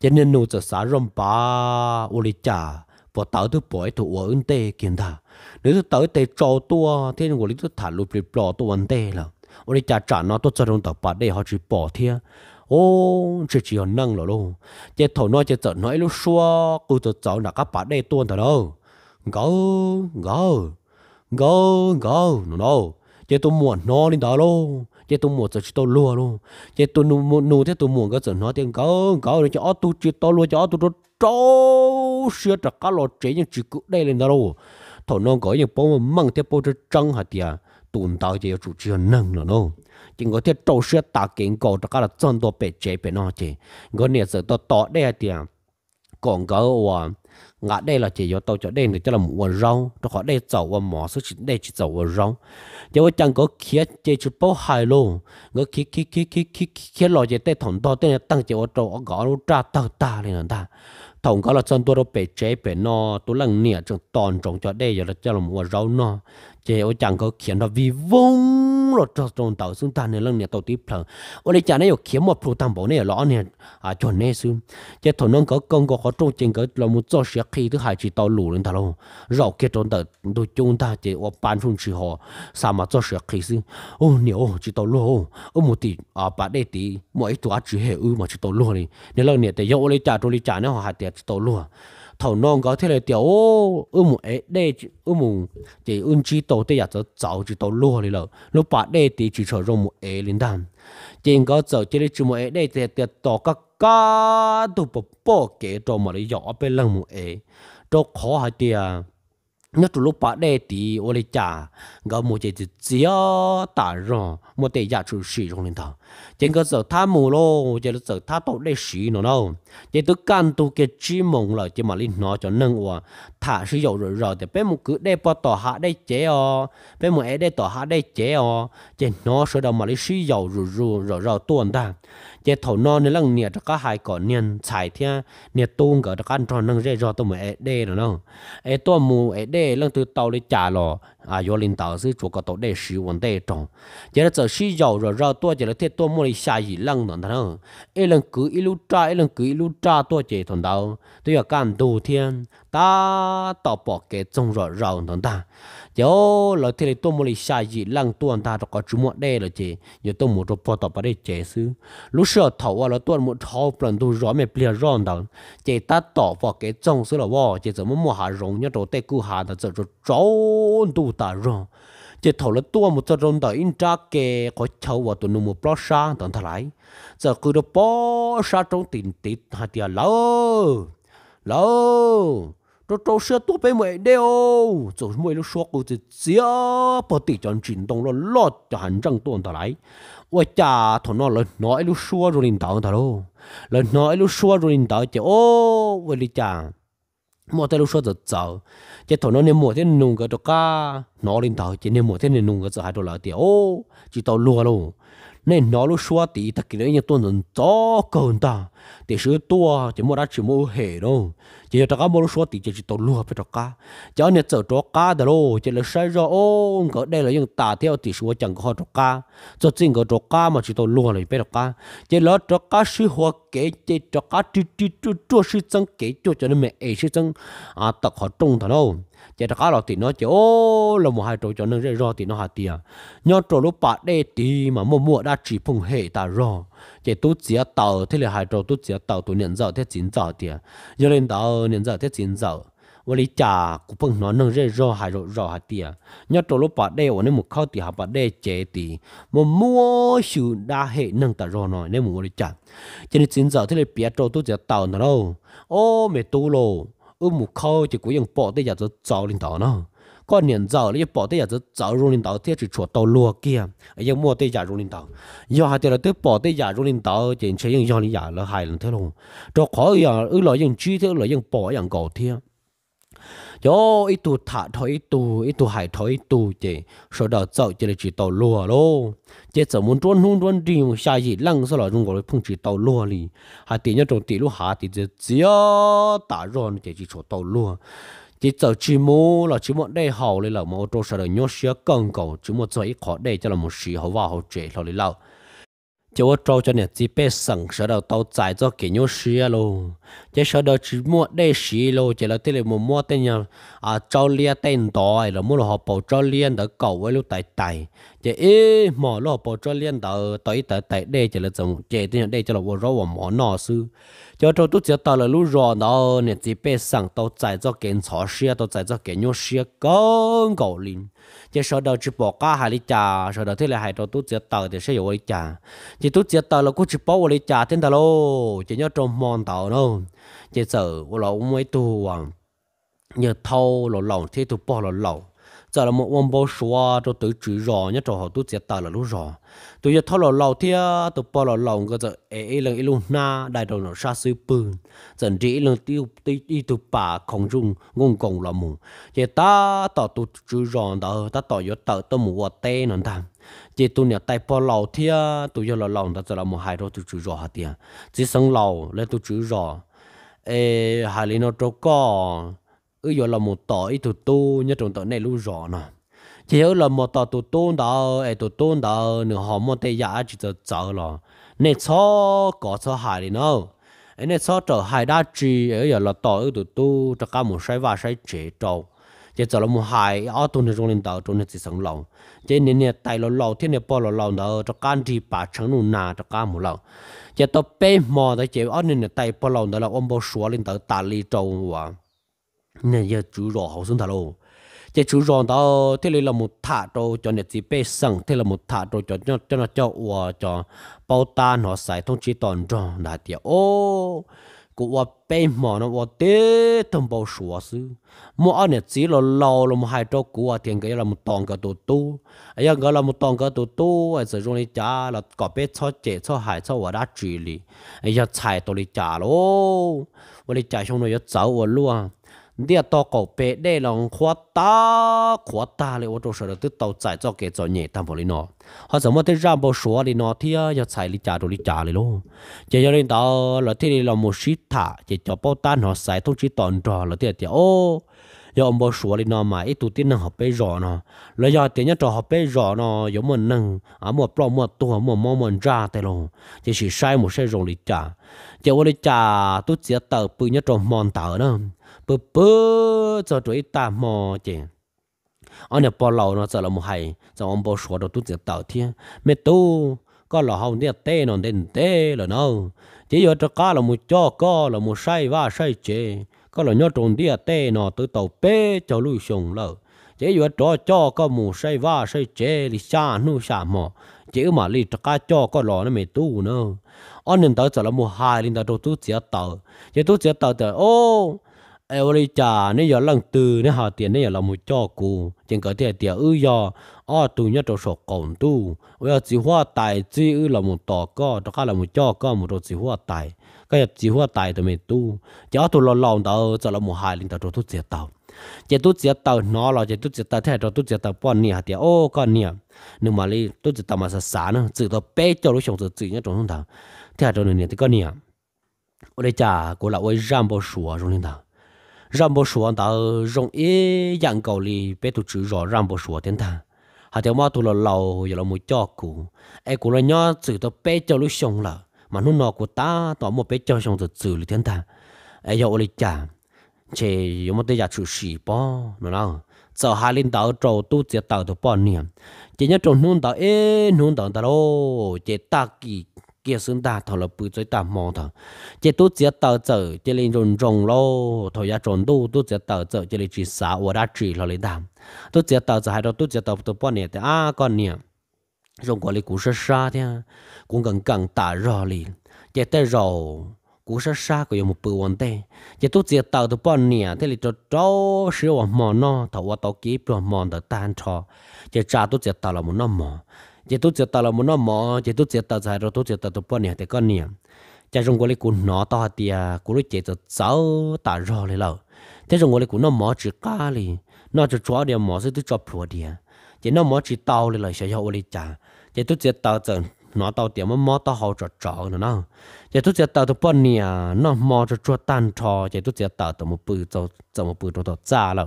今年奴就啥人吧，我哋家不到都不會都我恩得見他，你都到得做多，天我哋都談路不不多恩得了。我哋家賺那都做到到八咧，好去報天。ô chỉ chỉ nâng rồi luôn chỉ thổ nói chỉ sợ nói lúc xua cứ tự chỗ là các bạn đây tuôn thật đâu gỡ gỡ gỡ gỡ nó đâu chỉ tôi muốn nó lên đó luôn chỉ tôi muốn chỉ tôi lùa luôn chỉ tôi nu muốn nụ thế tôi muốn cái sợ nói tiếng gỡ gỡ để cho tôi chỉ tôi lùa cho tôi trâu sửa trật các lọ chế những chỉ cứ đây lên đó luôn thổ nó có những bông măng thế bông trăng hạt tiền tồn tại thì chủ chưa nâng rồi nó chính có thể trâu sữa ta kiến cổ cho các là chân đồ bể chế bể nó chứ có nghĩa sự tôi tỏ đây thì à, còn có và ngã đây là chỉ do tôi cho đây thì là một quần rau tôi khỏi đây chậu và mỏ số chín đây chỉ chậu quần rau chứ có chẳng có khía chế chút bao hài lô ngỡ khía khía khía khía khía khía lo chế tê thòng to tê tăng chế ô trâu gõ lô tra tơ ta lên ta thòng gõ là chân tôi đâu bể chế bể nó tôi lần nè trong toàn trồng cho đây giờ là cho là một quần rau nó chế ô chẳng có khiến nó vi vung rồi cho trong tàu xuống ta nên lần này tàu tiếp thở ô đây chả này có khiến một phụ tam bộ này lõ này à cho nên xứ chế thổ nông có công có khó trung trên có là một do sẽ khi thứ hai chỉ tàu lù lên ta luôn rồi cái trong tàu tôi chúng ta chế ô ban phong chỉ họ sao mà do sẽ khi xứ ô nhiều chỉ tàu lù ô một tí à bà đây tỷ mỗi chỗ chỉ hệ ư mà chỉ tàu lù này nên lần này để yêu ô đây chả tôi đây chả nó họ hạt tiền chỉ tàu lù thầu non có thế là tiểu ư mù ấy đây ư mù thì ưng chỉ tổ tây giờ cháu chỉ tổ lúa đi rồi lúc bà đây thì chỉ chờ rong mù ấy lên đam chỉ có giờ chỉ để chúng mù ấy đây thì tiệt tổ các cá tụ bộ bộ kế cho mà đi dọ bên lăng mù ấy cho khó hay tiệt à? nhất lúc bà đây thì ô lê cha gặp một chỉ chỉ tả rồi một tây giờ chủ sĩ trong lên thằng chỉ có sợ tha mù lô chỉ là sợ tha tổ để xí nó đâu chỉ tôi can tu cái chi mong là chỉ mà linh nó cho nâng qua thả sử dụng rồi rồi thì bé một cứ để bỏ tỏ hạ đây chế o bé một để tỏ hạ đây chế o chỉ nó sẽ đâu mà lấy sử dụng rồi rồi rồi rồi tuần ta chỉ thầu non nên lăng nhiệt các hai còn niên xài thia nhiệt tuôn cả các anh tròn nâng rễ rồi tôi mới để nó đâu ấy tôi mù ấy để lăng từ tàu để trả lò à do linh tàu sư chuột cả tổ để sử dụng để trồng chỉ là sợ sử dụng rồi rồi tôi chỉ là thiết 多么的下雨冷暖他呢？一人隔一路炸，一人隔一路炸，多节团到都要干冬天，打到薄给中热热暖他。有了这里多么的下雨冷暖他，这个周末来了节，有多么多报道把这结束。如是头啊了多么超不能都热没不了热到，这打到薄给中暑了哇，这怎么么下容易着得顾下的这这中度大热。จะถอดตัวมุจรนต่ออินจ้าเกก็เช่าว่าตัวนุ่มปลอชาตอนทลายจะคือตัวปอชาตรงติดติดหาเดียวแล้วแล้วตัวโตเสือตัวไปเหมืเดียวจะมวยลูกชักูจะเสียปฏิจจินตรงรถลอดจะหันจังตัวตอนไหลว่าจ่าถนอเลยน้อยลูกชัวรุนินเต่าตลอดเลยน้อยลูกชัวรุนินต่าจะโอ้วลิจ่า摩托车是走，这头那年摩托车弄个就嘎，那年头今年摩托车弄个子还多老爹哦，就到路了。nên nó lúc xóa tí ta kia nhà tôi nên to cồn ta thì sự tua chỉ mua ra chỉ mua hề đâu chỉ cho các mua lúc xóa tí chỉ chỉ tôi lúa phải cho cá cho nên chờ cho cá đó rồi chỉ là sai rồi ô có đây là những tà theo thì xóa chẳng có cho cá cho chính cái cho cá mà chỉ tôi lúa là phải cho cá chỉ là cho cá sự hoa kế chỉ cho cá chỉ chỉ cho cho sự chẳng kế cho cho nên mẹ ấy sự chẳng à tập họ trồng thằng đâu chỉ là cá lò thì nó chỉ ô là một hai chỗ cho nên rất rõ thì nó hạt tiền nhớ chỗ lúc bạc đây thì mà mua mua đã chỉ phùng hệ ta rõ chỉ tu chỉ tàu thế là hai chỗ tu chỉ tàu tu nhận giàu thế chín giàu tiền cho nên tàu nhận giàu thế chín giàu và lý trả của nó nâng rất rõ hai rõ rõ hạt tiền nhớ chỗ lúc bạc đây ổn một khâu thì hạt bạc đây chế thì mà mua sự đa hệ nâng ta rõ nói nên mua lý trả cho nên chín thế là biết chỗ tu chỉ tàu nó ô mẹ tu lô ư một khâu chỉ của dùng bỏ đây giờ cho cháu lên đó nó con niệm giàu lấy bỏ đây giờ cháu rung lên đó thiết chỉ chuột tàu lùa kia ấy mua đây giờ rung lên đó giờ hai tiền là tới bỏ đây giờ rung lên đó chỉ chơi dùng giờ này giờ là hai lần thế luôn cho khó giờ à, ư lo dùng chi thế lo những bỏ những cầu thiên yo ít tu thả thôi ít tu ít tu hải thôi ít tu chị sau đó dạo chỉ là chỉ tàu lùa lô chị sợ muốn trốn hung trốn đi mà xa gì lăng sau đó chúng gọi phong chỉ tàu lúa đi hà tiền nhất trong tiền lúc hà thì chỉ tả rồi chị chỉ chỗ tàu lùa chỉ sợ chỉ mua là chỉ muốn đây hậu lấy là mua trâu sau đó nhớ sửa cần cầu chỉ muốn cho ít khó đây cho là một sĩ hậu vào hậu chế rồi lâu cho ô trâu cho nè chỉ bé sẵn sợ đầu tàu giải cho kẻ nhớ xí lô chỉ sợ đầu chỉ mua đây xí lô chỉ là tên là một mua tên nhà à trâu lia tên đòi là mua là họ bảo trâu liên đỡ cầu với lúc tại tại chỉ ê mỏ là họ bảo trâu liên đỡ tới tới tại đây chỉ là giống chỉ tên nhà đây chỉ là vô rau và mỏ nọ sư cho trâu tút chỉ tao là lúc rò nó nè chỉ bé sẵn tàu giải cho kẻ chó xí tàu giải cho kẻ nhớ xí con cầu linh chỉ sợ đó chỉ bỏ cả hai lít trà sợ đó thế là hai đầu tú chia tờ thì sẽ dùng lít trà chỉ tú chia tờ là cũng chỉ bỏ lít trà thế đó lô chỉ nhớ trong mòn tàu đâu chỉ sợ của lão mấy tu hoàng nhờ thâu lão lỏng thế tu bỏ lão lỏng giờ là một ông bố xóa cho tới chữ rõ nhất cho họ tu chết ta là lúc rõ tôi giờ thao lò lò thia tôi bỏ lò lò cái giờ ấy lần ấy luôn na đại đầu nó xa sư bùn dần chỉ lần tiêu tiêu đi tu bà không dùng ngon cùng là mù giờ ta tỏ tu chữ rõ đó ta tỏ giờ tờ tôi mù ở tê nó tham chỉ tu nhà tay bỏ lò thia tôi giờ lò lò đó giờ là một hai đôi tu chữ rõ hạt tiền chỉ sống lò là tu chữ rõ ê hai lý nó trâu co ư giờ là một tỏ ít tụ tu nhớ trong tỏ này lu rõ nè chỉ ở là một tỏ tụ tu đó ai tụ tu đó nửa họ một tay giả chỉ cho chở lo nên cho có cho hại đi nó anh ấy cho trở hại đa chi ấy giờ là tỏ ít tụ tu cho cả một sai và sai chế trâu chỉ cho là một hại ở tu này trong linh đạo trong này chỉ sống lâu, chỉ nên nè tay lo lâu thiên nè bỏ lo lâu đó cho can đi bà chẳng nụ nà cho cả một lâu chỉ tao bê mò đó chỉ ở nên nè tay bỏ lâu đó là ông bố số linh đạo ta lý trâu quá nên giờ chú rõ học sinh thà luôn chỉ chú rõ đó thế là một thà đồ cho nên chỉ bé sẵn thế là một thà đồ cho cho cho nó cho ủa cho bao ta nó xài thông chỉ toàn tròn là tiệt ô cụ ủa bé mà nó ủa tê thông bao sủa sư mua ăn nè chỉ là lâu là một hai chỗ, cụ ủa tiền cái là một tòn cái đồ tu ấy gọi là một tòn cái đồ tu ấy sử dụng đi trả là có bé cho chế cho hại cho ủa đã trị đi, ấy giờ xài tổ đi trả lô ủa đi trả xong rồi giờ cháu ủa luôn 你啊多狗白的龙夸大夸大嘞，我都说了，都都在做给做孽，但不哩喏，他怎么都让不说哩喏，天啊要踩哩家都哩家哩咯，就要领导了天哩了没事他，就叫包单 họ sai 通知团着了天天哦。giờ ông bố sủa lên nó mà ít tụt tiền học bây giờ nó lấy giờ tiền nhất trò học bây giờ nó giống mình nâng à một pro một tu một mong mình ra thế luôn chỉ chỉ sai một sai rồi đi trả chỉ có đi trả tôi chỉ tờ bự nhất trò mòn tờ đó bơ bơ cho tuổi ta mò chị anh nhà bỏ lão nó giờ là một hay giờ ông bỏ sổ đồ tút giờ tàu thiên mẹ tu có là hồng địa tê nó đến tê là nó chỉ có cho cá là một cho có là một say và say chế có là nhớ trộn địa tê nó từ tàu bê cho lui xuống lợ chỉ có cho cho có một say và say chè thì xa nu xa mò chỉ mà li cho cá cho có lò nó mẹ tu nữa anh nhà tàu giờ là một hai linh tàu đồ tút giờ tàu giờ tút giờ tàu thì ô ai ôi chả nếu giờ lần từ nếu họ tiền nếu giờ là một cho cù chẳng có tiền tiền ư giờ ở tu nhất trong sổ cổng tu bây chỉ hoa tài chỉ ư là một tò co đó cả là một cho co một đồ chỉ tài cái nhập chỉ hoa tài tụi mình tu chỉ ở tu lo lòng tao chỉ là một linh tao tu chỉ tao chỉ tu chỉ tao nó là chỉ tu chỉ tao thế rồi tu chỉ tao bọn nè thì ô con nè nhưng mà đi tu chỉ mà sa sa nữa chỉ tao bé cho lúc sống chỉ nhất trong thằng thế rồi nè thì con nè ở đây chả của là ôi ram bao sủa trong thằng 让 bộ số xuống ta rong ý dạng cầu li bé tụ chữ rõ rằng bộ số tiền ta hà theo mà tụ là lâu giờ là một cho cụ ai cụ là nhớ chữ tao bé cho lúc xong là mà nó nọ của ta tao một bé cho xong từ chữ li tiền ta ai giờ oli chả chỉ có một cái giá chữ sĩ bỏ nó nào giờ hai linh đạo trâu tu chỉ tạo được bao nhiêu chỉ nhớ trâu nung đạo ê nung đạo đó chỉ ta kỳ kia xứng ta thọ là bự tới ta mò thọ chỉ tu chỉ tờ chở chỉ lên rồng rồng lô thọ ya tròn tu tu chỉ tờ chở chỉ lên chỉ xả ở đã chỉ là lấy đam tu chỉ tờ chở hay đó tu chỉ tờ tu bao nhiêu thì à con nhiêu rồng quả lý cú sơ sa thế à. cũng gần gần tả rõ liền chỉ tới rồi cú sơ sa có một bự vấn đề chỉ tu chỉ tờ tu bao nhiêu thế là cho cho sửa mò nó thọ ở tàu kí bờ mò tờ tan cho chỉ trả tu chỉ tờ là một nó mò chỉ tu chết ta là muốn nó mỏ chỉ tu chết ta giải rồi tu chết ta tu bao nhiêu thì con nhiều cha chúng tôi lấy cún nó to hạt tiề cún lấy chết rồi sáu tạ rò lấy lâu thế rồng của lấy cún nó mỏ chỉ cá li nó chỉ chó đi mỏ sẽ tu chọc phù đi à. chỉ nó mỏ chỉ tàu lấy lời sẽ cho lấy cha chỉ tu chết ta chừng nó tàu tiệm mà mò tàu hậu trọ trọ nữa nó chỉ tu chết tàu tu bao nhiêu nó mò cho chua tan trò chỉ tu chết tàu tàu một bự tàu tàu một bự tàu tàu già lâu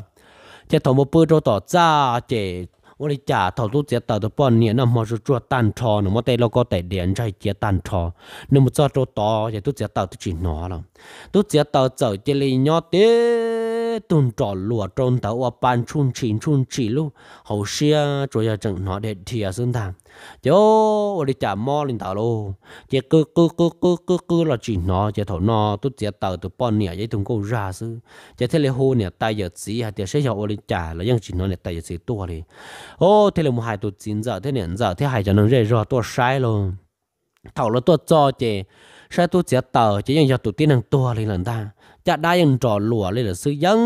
chỉ tàu một bự tàu tàu già chỉ 我的家头都接到的半年，那么是做单车，那么带了个带连在接单车，那么做做大也都接到的去拿了，都接到走的了，鸟的。cái tuần trọ lụa trôn tàu ở bàn chun chỉ chun chỉ lu hậu xia rồi giờ chẳng nó để thìa sơn thảm chỗ ở đi chả mò lên tàu lô chỉ cứ cứ cứ cứ cứ cứ là chỉ nó chỉ thổ nó tôi chỉ tàu tôi bọn nè vậy thùng cũng ra sư Chế thế là hồ nè tay giờ chỉ hay thì sẽ cho ở đi chả là những chỉ nó nè tay giờ chỉ tua đi ô thế là một hai tôi chín giờ thế nè giờ thế hai cho nó rơi rồi tôi sai luôn thầu là tôi cho chế sai tu chỉ tờ chỉ cho tu tiên hàng tua lên lần ta chả đa dân trò lùa lên là sư dân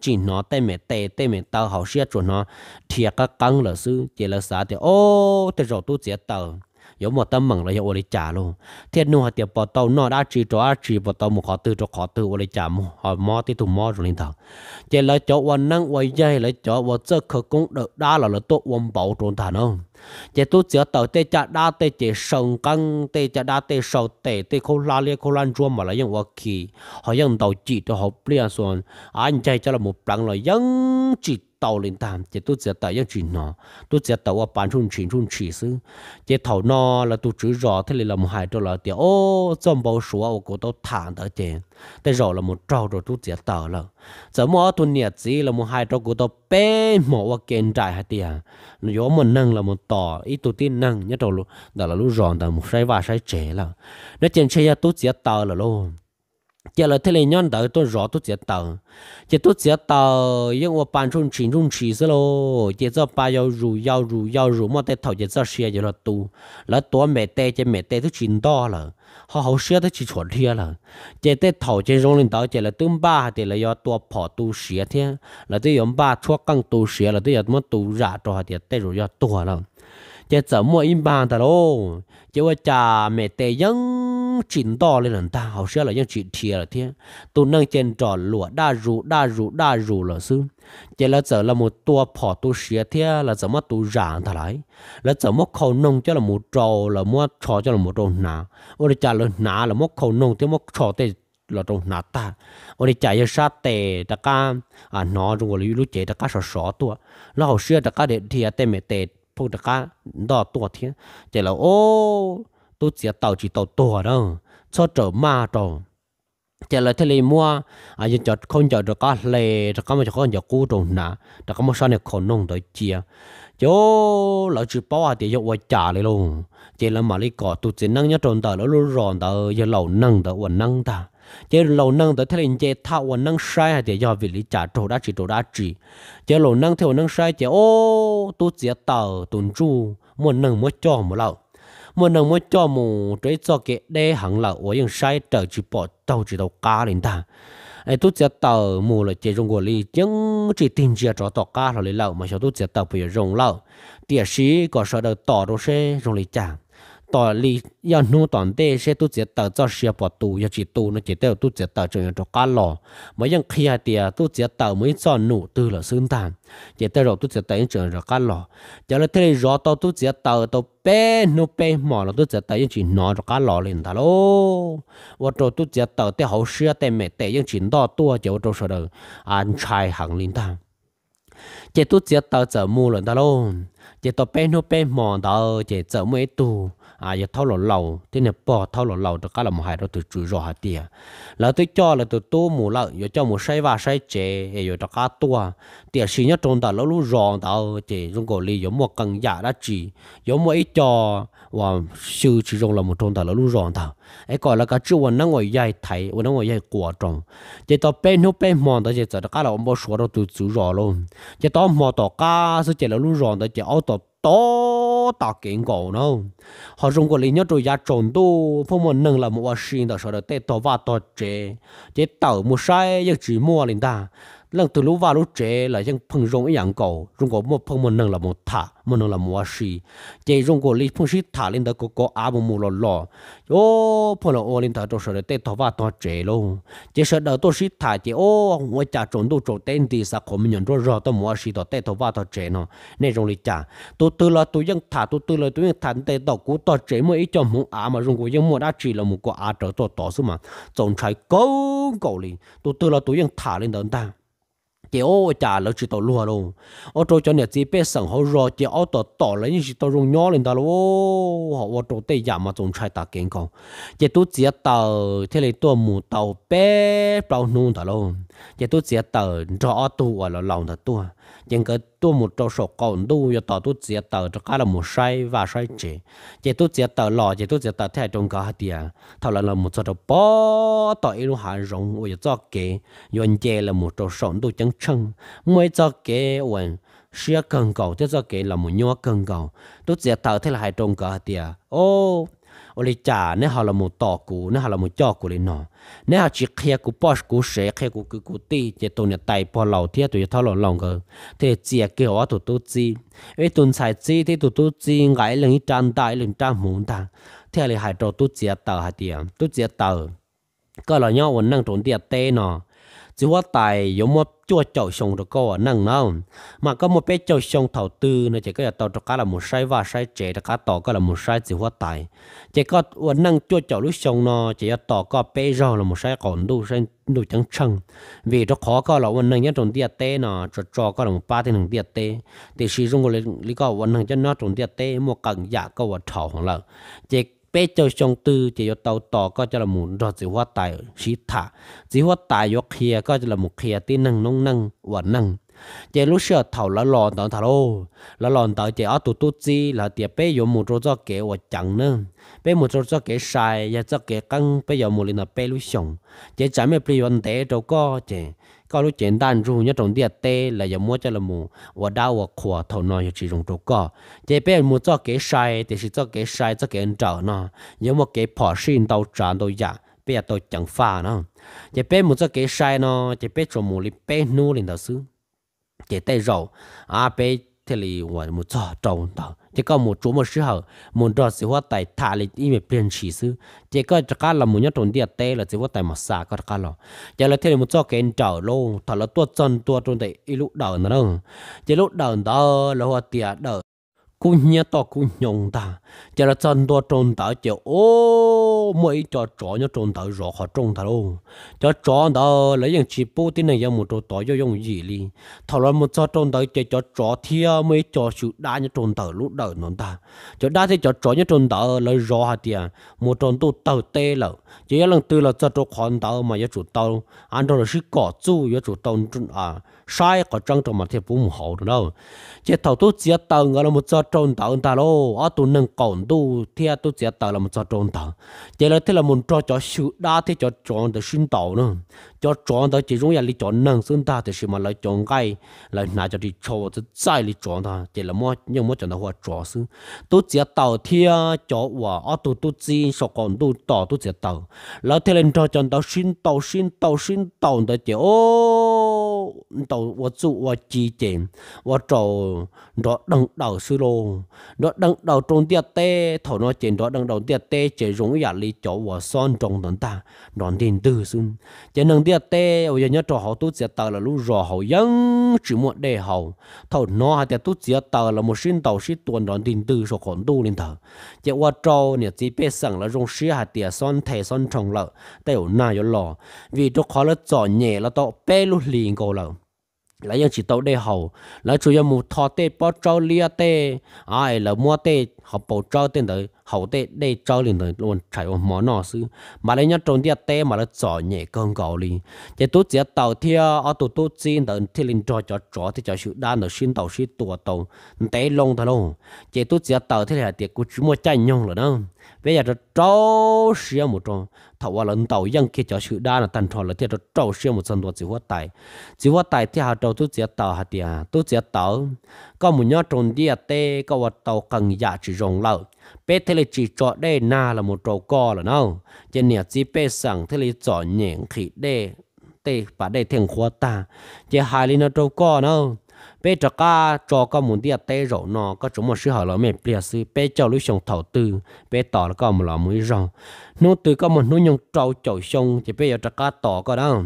chỉ nó tê mẹ tê tê mẹ tờ hậu sẽ chuẩn nó thiệt các căng là sư chỉ là xã thì ô thì rồi tu chỉ tờ yếu một tâm mừng là yếu lấy trả luôn thiên nu họ tiệp bỏ tàu nó đã chỉ cho chỉ bỏ tàu một khó từ cho khó từ ô trả một họ mò thì tụ mò rồi lên thằng chỉ là cho quan năng quan dây là cho quan sơ khởi cũng được đa là là tốt quan bảo trốn thà không chế tu chữa tàu tê cha đa tê chế sông căng tê cha đa tê sầu tê tê khô la liệt khô lan chua mà lại những vật kỳ họ những tàu chỉ cho họ bia xuân à, anh chạy cho là một lần rồi, những chỉ tàu lên tạm chỉ tu chữa tàu những chỉ nó tu chữa tàu ở bản chung chỉ chung chỉ sư chế thầu nó là tu chữ rõ thế là một hai đó là tiêu ô trong bao số của tàu thẳng tới chế แต่รอละมันเราเราตู้เจียต่อละจะมัวตัวเนี่ยจีละมันหายเรากูต่อเป้หมอว่าเกณฑ์จ่ายหายเตียนยอมันนั่งละมันต่ออีตัวที่นั่งเนี่ยเราลูแต่ละลูรอนแต่มันใช้ว่าใช้เจละนั่นเจนเชียตู้เจียต่อละลู giờ là một trâu thế này nhon đợi tôi rõ tôi chết tàu giờ tôi chết tàu nhưng mà bàn chung chỉ chung chỉ xí lo giờ cho ba yêu rủ yêu rủ yêu rủ mà tới thầu giờ cho xe giờ là tu là tôi mẹ tê cho mẹ tê tôi chín đo là 好好舍的去穿天了，这在头金容易淘起来，东北的了要多跑多歇天，那在东把车更多歇了，这在要么度热着，还得在就要多了，这怎么一般的喽？这我家没得用？chín to lên lần ta học sẽ là những chị thiệt là thế tôi nâng trên trò lụa đa rủ đa rủ đa rủ là sư chỉ là giờ là một tua phò tu xía thế là giờ mất tu rạn thà lại là giờ mất khâu nông cho là một trò là mất trò cho là một trò nà ôi đi trả lời nà là mất khâu nông thì mất trò tê là trò nà ta ôi đi trả yêu sát tề ta ca à nó trong người lúc chế ta ca sọ sọ tua là học xưa ta ca để thiệt tê mẹ tê phụ ta ca đó tua thế chỉ là ô tôi chỉ tàu chỉ tàu to đâu cho trở ma trò chỉ là thế này mua à giờ chợ không chợ được có lề được có mà chợ không chợ cũ rồi nà được có một số này còn nông tới chia chỗ là chỉ bảo à thì cho quay trả lại luôn chỉ là mà lấy cỏ tụt chỉ năng nhớ tròn tờ nó luôn ròn tờ giờ lâu năng tờ quần năng ta chế lâu năng tờ thế này chế thao quần năng sai à, thì do vì lý trả trổ đã chỉ trổ đã chỉ chế lâu năng theo năng sai chế ô tụt chỉ tờ tụt chu muốn năng muốn cho một lẩu một nồng mới cho mù trái cho cái đê hẳn là ủa dùng sai trở chỉ bỏ đầu chỉ đầu cá lên ta ai tôi sẽ đầu mù là chỉ dùng của lý nhưng chỉ tin chỉ cho tàu cá là lấy lậu mà cho tôi sẽ tàu bây giờ dùng lậu tiếc sĩ có sợ đầu tỏ đồ xe dùng lấy chàng tỏ li ya nu tòn đê sẽ tu chỉ tờ cho xe bỏ tù ya chỉ tù nó chỉ tèo tu chỉ tờ cho những chỗ cá lò mà những khi tiề tu chỉ tờ mới cho nụ từ là xương tàn chỉ tèo rồi tu chỉ tờ những cho những cá lò cho nên thế rõ tao tu chỉ tờ tao bé nó bé mỏ là tu chỉ tờ những chỉ nó cho cá lò lên ta lô và rồi tu chỉ tờ tèo hậu xưa tèo mẹ tèo những chỉ đo tu chỉ vào trong sở đời ăn chai hàng lên ta chỉ tu chỉ tờ giờ mua lên ta lô chỉ tao bé nó bé mỏ tao chỉ giờ mới tu à giờ thâu lỗ lầu thế này bỏ thâu lỗ lầu cho cá là một hai đó từ chủ rõ hạt tiền là tôi cho là tôi tô mù lợ giờ cho một say và say chế giờ cho cá tua tiền xí nhất trong ta lỗ lú rõ tao chế trong cổ lì, giờ một cần giả đã chỉ giờ mua ít cho và sử chỉ trong là một trong ta lỗ lú rõ tao ấy gọi là cái chữ quần nó ngồi dài thấy quần nó ngồi dài quả trồng chế tao bên nó bên mòn đó chế tao cá là ông bảo số đó từ chủ rõ luôn chế tao mò tao cá số chế là lú rõ đó chế ô tao to cho tỏ kiến cổ nó họ dùng của lý nhớ rồi giá trộn tu phong một nâng là một sinh đó sau đó tê tỏ và tỏ chế chế tẩu một sai giấc chỉ mua linh ta lần từ lúc vào lúc trẻ là chẳng phun rong ấy cầu rong cầu một phun một nâng là một thả một nâng là một xì chạy rong cầu lấy phun xì thả lên đó có có á một mù lò lò ô phun là ô lên thả tôi sợ để thọ vào thọ trẻ luôn chỉ sợ đợi tôi xì thả chỉ ô 我家种都种点地啥可没人做热到没事到带头挖到这呢，那种的家，都对了都用它，都对了都用它带到古到这么一叫木阿嘛，如果用木那只了木个阿着做多是嘛，种出来狗狗的，都对了都用它的能当。ô trả lỡ chỉ tàu lúa luôn ô trâu cho nhà chỉ biết sẵn họ rồi chỉ ô tàu tàu lấy những chỉ tàu rong nhỏ lên ta luôn họ ô trâu tây giảm mà trồng trái ta kiến con chỉ tu chỉ tàu thế này tua mù tàu bé bao nung ta luôn giờ tôi chỉ tờ rõ tu ở là lòng thật tu nhưng cái tu một chỗ sổ còn tu giờ tờ tôi chỉ tờ cho cái là một sai và sai chỉ giờ tôi chỉ tờ lò giờ tôi chỉ tờ theo trong cái tiền thầu là là một chỗ trâu bỏ tờ ít lúc hàng rong, ôi giờ cho kế yon chè là một chỗ sổ tu chân chân mới chỗ kế ổn sẽ cần cầu cho chỗ kế là một nhóm cần cầu tôi chỉ tờ thế là hai trong cái tiền ô oli cha ne hala mu to ku ne hala mu cho ku le no ne ha chi khia ku posh ku she khia ku ku ku ti che to ne tai po lau thia tu tha lo long ko te chi ke wa tu tu chi e tun sai chi te tu tu chi ngai leng tan dai leng tan mu ta thế là hai trò tu chia tờ hai tiền tu chia tờ có là nhau vẫn năng trốn tiền tê nó chỉ hoa tài giống một chua chậu sông được có năng nào mà có một bé chậu sông thầu tư nó chỉ có là tàu cá là một sai và sai trẻ là cá tàu có là một sai chỉ hoa tài chỉ có uốn năng chua chậu lúc sông nó chỉ là tàu có bé rau là một sai còn đủ sai đủ trắng trăng vì nó khó có là uốn năng nhất trong địa tê nó cho cho có là một ba thiên đường địa tê thì sử dụng của lý có uốn năng cho nó trong địa tê một cần giả có vật thầu hoặc là chỉ เป้เจ้าชงตือจะยเตาต่อก็จะละหมุนรอจิว่าตายชิตถาจิว่าตายยกเคลียก็จะละหมุนเคลียที่นั่งนงนั่งวันนั่งเจรู้เชื่อเถ่าละหลอนตอนทาโร่ละหลอนตอนเจอ้าตุตุจีละเตียเป้ยมุนโรจเกวจังเนอเป้หมุนโรจเกชายยาจะเกกังเป้ยมุลินะเป้ลูชง เจจำไม่ปรีวันเตโตก็เจ có lúc chiến đan ru nhớ trong địa tế là giờ mua cho là mù và đau và khổ thầu nó giờ chỉ dùng chỗ cỏ chế bé mua cho cái sai thì chỉ cho cái sai cho cái ăn trở nó nhớ một cái bỏ xin đầu tràn đầu dạ, bé tàu chẳng pha nó chế bé mua cho cái sai nó chế bé cho mù li bé nu lên đầu xứ chế tay rầu à bé thế là 我们做中到，结果我琢磨时候，我做是我在塔里因为变气势，结果这个了我要中点呆了，结果在没啥个这个了，结了 thế là một 做 cái trầu luôn, thà là tua chân tua trong đấy ít lúc đầu nữa, chỉ lúc đầu đó là hoa tiệt đầu cú nhẹ to cú nhung ta giờ là chân to trôn ta giờ ô mấy cho chó nhớ trôn ta rõ khó trôn ta luôn cho chó đó lấy những chỉ bố tin này giờ một chỗ to cho dùng gì đi thảo luận một cho trôn ta giờ cho chó thia mấy cho sự đa nhớ trôn ta lúc đầu nó ta cho đa thì cho chó nhớ trôn ta lấy rõ hạt tiền một trôn tu tàu tê lợ chỉ lần từ là cho chỗ khoan ta mà giờ chủ tàu anh đó là sự cỏ chu giờ chủ tàu à sai có trăng trong mặt thì bùm hậu được đâu chỉ thầu tu chia tờ người là một giờ trôn tờ ta lô ở tu nâng cồn tu thì tu chia tờ là một giờ trôn tờ chỉ là thế là muốn cho cho sự đa thì cho tròn để sinh tàu nữa cho chọn đó chỉ dùng là lý chọn năng sinh ta thì sự mà lại chọn cái lại nãy cho đi cho thì sai lý chọn ta chỉ là mua nhưng mua chọn là hoa chọn sư tôi chỉ đầu tiên cho hoa ở tôi tôi chỉ sọ còn tôi tàu tôi chỉ đầu, là thế lên cho chọn tàu xin tàu xin tàu xin tàu đó chỉ ô tàu hoa chủ hoa chỉ chỉ hoa chọn đó đằng đầu sư lô đó đằng đầu trong tiệt tê thầu nó chỉ đó đằng đầu tiệt tê chỉ dùng là lý chọn hoa son trong tận ta đòn tiền tư sư chỉ năng tiệt giờ tê bây giờ nhớ trò họ tu chỉ tờ là lúc rò họ dân chỉ một đề họ thầu nó hay tu chỉ tờ là một sinh tàu sĩ tuần đón tin từ số khoản tu lên thờ chỉ qua trâu nè chỉ biết rằng là dùng sĩ hạt tiền son thề son trồng lợ tèo na yo lò vì chỗ khó là trò nhẹ là tao bé lúc liền cầu lợ Lại dân chỉ tàu đề họ lại chủ yếu một thọ tê bao trâu lia tê ai là mua tê họ bảo trâu tên tới hậu tệ để cho liền rồi luôn chạy vào món nọ sư mà lấy nhá trốn địa tê mà nó chỏ nhẹ con gạo đi, chỉ tốt chỉ tàu thia ở tụ tốt chỉ tận thì liền cho cho chó thì cho sự đa nó sinh tàu sinh tụ tàu tê long thôi luôn chỉ tốt chỉ tàu thì là tiệc của chúng mua chạy nhông rồi đó bây giờ cho trâu xia một trong thầu qua lần đầu dân kia cho sự đa là tần trò là tiệt cho trâu xia một dân tuột chỉ hoa tài chỉ hoa tài thì hà trâu tôi chỉ tàu hà tiệt tôi chỉ tàu có một nhóm trồng địa tê có một tàu cần giả chỉ rộng lợn bé thế là chỉ cho đây na là một trâu co là nào cho nên chỉ bé sẵn thế là cho nhện khí đê tê và đây thiên hoa ta chỉ hai linh nó trâu co nào bây giờ cả cho các muốn đi tế rồi nó có chúng một sự họ là mình bây giờ bây giờ lúc xong thầu tư bây tỏ là có một là mới rồi nó từ có một nó nhung trâu chậu xong thì bây giờ cả tỏ có đó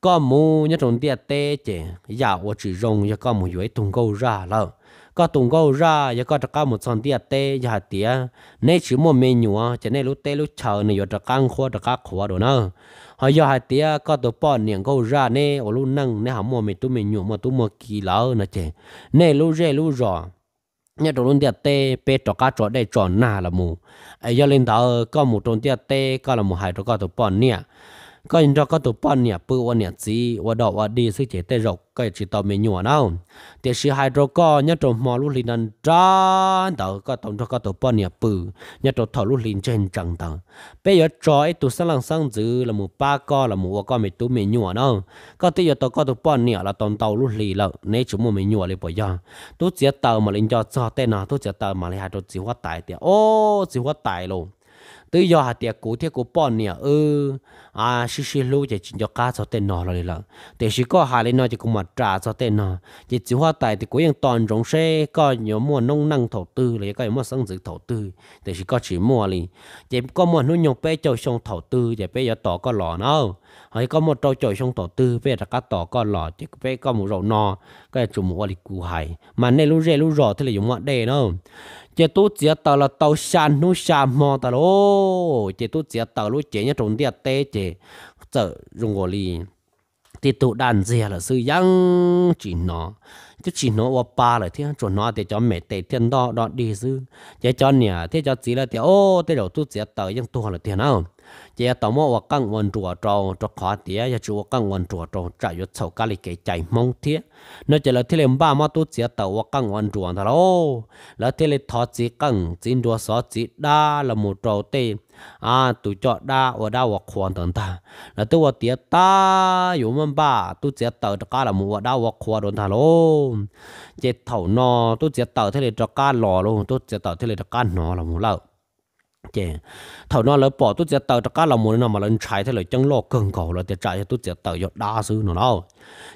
có mu nhất trong địa tế chỉ giả của chỉ dùng và có một dưới tung câu ra là có tung câu ra và có cả một trong địa tế giả địa nên chỉ một menu à chỉ nên lúc tế lúc chờ này có cả khoa cả khoa đồ nữa họ do hai tía có tổ bỏ niệm câu ra nè ở lúc nâng nè họ mua mình tu mình nhủ mà tu mua kỳ lỡ nè chị nè lúc rẻ lúc rõ nhà đồ luôn tiệt tê pe trọ cá trọ đây trọ na là mù ai do lên tàu có một trôn tiệt tê có là một hai trọ có tổ bỏ niệm ก็ยินรก็ตัวปอนเนี่ยปื้วันเนี่ยจีว่าดอกว่าดีซึ่งเจเตรกก็จิตอมีหนัวนะแต่สิไฮโดรก็เนี่ยตรงมอลุลินันจานต่อก็ตรงก็ตัวปอนเนี่ยปื้เนี่ยตรงถอลุลินเจนจังตังเปยจอยตัวสลังสังจือละหมูป้าก็ละหมูว่าก็ไม่ตัวมีหนัวนะก็ตีอยู่ตัวก็ตัวปอนเนี่ยละตอนเตาลุลิแล้วในชุมมีหนัวเลยปอยาตัวเจียเตามาลินจอจอเตนะตัวเจียเตามาเลยไฮโดรจีว่าตายเตียโอ้จีว่าตายลง tự do hạt tiệc cũ tiệc cũ bọn nè ư ừ. à xí xí lú chỉ chỉ cho cá cho tên nó rồi là để xí có hà lên nó chỉ cũng mà trả cho tên nó chỉ chỉ hoa tài thì cũng ยัง toàn rộng xe có nhiều mua nông năng thổ tư lấy có nhiều mua sân dự thổ tư để xí có chỉ mua đi chỉ có mua nuôi nhộng bé cho xong thổ tư chỉ bé giờ tỏ có lò nó ừ. hay có một trâu chổi xong thổ tư bé là cá tỏ có lò chỉ bé có một rậu nò cái chủ mua đi cù hải mà nên lú rẻ lú rò thì là dùng mua đề nó chế tu chế tờ là tàu sàn nu sàn mò tờ lô chế tu chế tờ lô chế nhá trốn địa tê chế chở dùng gò thì tụ đàn gì là sư yang chỉ nó chứ chỉ nó và ba là thế chỗ nó để cho mẹ tệ thiên đó đó đi sư chế cho nè thế cho chỉ là thế ô thế đầu tu chế tờ yang tu là thiên nào จต่อมว่ากังวันตัวโตจะขอเตียจะจูวกังวันตัวตรตจะยุดเสากาลิเกใจมองเทียนอกจากเรที่เลบ้ามาตุเสียต่อว่ากังวันตัวทะเลแล้วที่เล่ทอจีกังจินตัวสอจีดาละมูโตเตอาตุจอดาว่าดาวกควรต่างตาแล้วตัวเตียตาอยู่มันบ้าตุเสียต่อจะกาละมูว่าดาวกควรโดนทะเลเจ้าเถ่านอตุเสียต่อที่เล่นะกาหล่อลงตุเสียต่อที่เล่นะกาหนอละมูเล่า chè thầu nó lỡ bỏ tôi sẽ tàu các là muốn nó mà lên trái thế là chân lo cần cầu là để trái tôi sẽ tàu cho đa sư nó đâu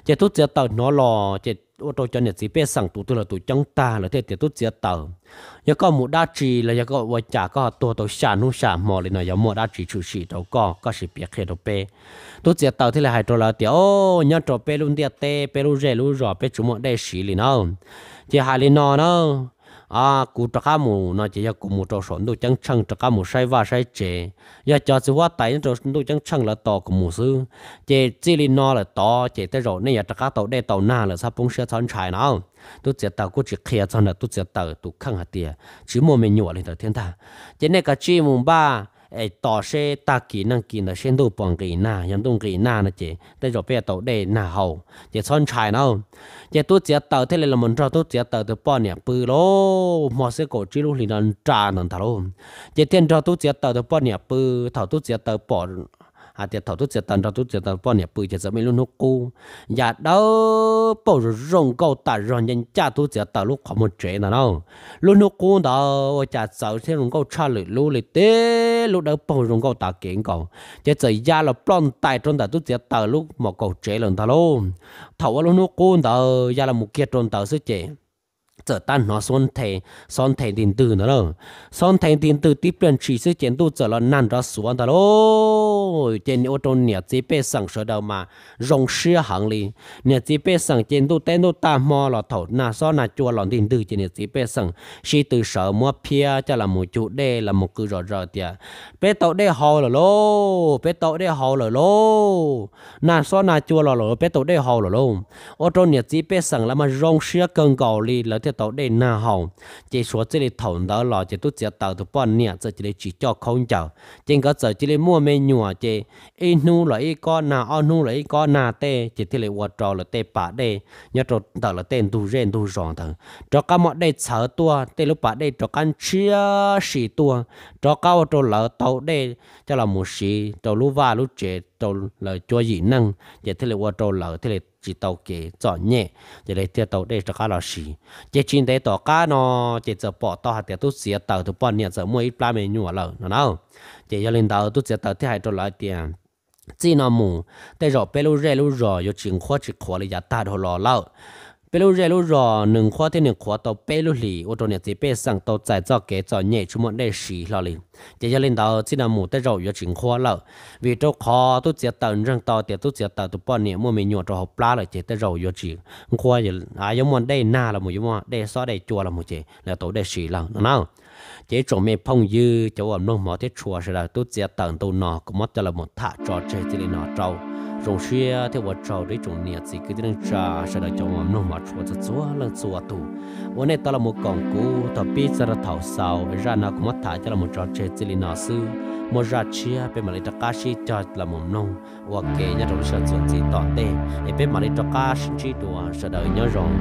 chè tôi sẽ tàu nó lo chè ô tô cho nhiệt gì bé sẵn tụi tôi là tụi chân ta là thế thì tôi sẽ tàu nhớ có một đa trì là nhớ có vợ chả có tổ tôi xả nu xả mò lên nó nhớ một đa trì chủ sĩ đâu có có sự biết khi đâu bé tôi sẽ tàu thế là hai tôi là tiểu ô nhớ trò bé luôn tiệt tê bé luôn rẻ luôn rò bé chủ một đại sĩ liền không chè hai liền nó đâu 啊，古这个木那就要古木着手，都将称这个木晒瓦晒折，要叫是我带着都将称了到古木是，这这里拿了到，这得肉那也这个到那到那了，他崩些穿柴呢，都接到过去开穿了，都接到都看下的，只莫没鸟了的天堂，这那个节目吧。ai tỏ xe ta kỹ năng kỹ là sen đồ bằng kỹ na yam đông kỹ na nè chị đây rồi bây giờ đây na hậu chị son chài nào chị tôi chỉ tàu thế là mình cho tôi chỉ tàu từ bao nhiêu bự lô mà sẽ cổ chỉ lúc liền trà nè thằng lô chị tiền cho tôi chỉ tàu từ bao nhiêu bự thằng tôi chỉ tàu bỏ à tiệt thầu tút tiệt tần thảo tút tiệt tần bọn nhỉ bự tiệt giờ mấy luôn hút cu nhà dạ đâu bỏ rồi rong câu ta rồi nhân cha tút tiệt tần lúc có một chuyện nào đâu luôn hút cu đó cha sáu thế luôn câu cha lử luôn lử té lúc đó bỏ rong câu ta kiện cầu tiệt giờ gia là plon tài trong ta tút tiệt tần lúc một câu chuyện lần ta thầu thảo luôn hút cu đó gia là một kiệt trong ta sức chuyện tan nó son thể son thể tiền tử nó rồi son thể tiền tử tiếp biến chỉ sự chiến đấu trở lại nản ra xuống đó rồi trên ô tô nhà chỉ bé sang sửa đầu mà rong sửa hàng đi nhà chỉ bé sang chiến đấu tên đấu ta mò là thổ na so na chua là tiền tử trên nhà chỉ bé sang chỉ từ sở mua pia cho là một chủ đề là một cứ rõ rõ tiệt bé tàu đây hầu là lô bé tàu đây hầu là lô na so na chua là lô bé tàu đây hầu là lô ô tô nhà chỉ bé sang là mà rong sửa cần cầu đi là thiệt tàu để na hồng chỉ số chỉ để thầu đó là chỉ tu chỉ tàu tu bao nhiêu, chỉ để chỉ cho không chờ chỉ có giờ chỉ để mua mấy nhùa chỉ ít nu là ít con na ăn nu là ít con na tê chỉ để vợ trò là tê bà đê nhớ trò tàu là tên tu rèn tu ròn thằng cho các mọi đây sợ tua tê lúc bà đây cho căn chia sỉ tua cho cao cho lỡ tàu đây cho là một sỉ cho lúa va lúa chế cho lỡ cho gì năng chỉ thế là vợ trò lỡ thế là chỉ tàu kế cho nhẹ để lấy tiền tàu để cho các lão sĩ chỉ chín đấy tàu cá nó chỉ cho bỏ tàu hạt tiền tu sửa tàu tu bỏ nhẹ giờ mua ít ba mươi nhua lợ nó nào chỉ cho lên tàu tu sửa tàu thì hai cho lại tiền chỉ nó mù để rồi bé lú rẻ lú rồi yo chuyện khó chỉ khó là giá ta đồ lò lão bây giờ rồi rồi nâng khoa thì nâng khoa tàu bây giờ thì ô tô này chỉ bây sang tàu chạy cho cái cho nhẹ chúng mình để xí lo liền chỉ cho lên chỉ là một cái rồi giờ chuyển khoa vì tàu khó tôi chỉ tàu rằng tàu tôi chỉ tàu tôi bỏ nhẹ mua mình nhọ cho học lá là chỉ cái rồi giờ chuyển khoa giờ à giống mình là một giống mình đây xóa đây là một chỉ là tôi để xí nào chỉ chỗ mình phong dư chỗ ở nông mỏ thế chùa tôi chỉ tàu tôi nọ cũng mất cho một thả trò chỉ là nọ trâu rồi xia theo vợ trâu đấy chúng nhiệt gì cái tiếng trà sẽ là chồng mà nó mà chúa cho chúa lần chúa tu วันนี้ตอนเราหมดกองกูต่อปีจะเราเท่าสาวร้านนักมัดถ่ายจะเราหมดจอดเชจิลินาซื้อมดราเชียเป็นมาลิตกาชีจอดละมุมนงว่าเกยจะเราเชื่อส่วนสีต่อเตะเป็นมาลิตกาชีตัวเสด็จย้อนรอง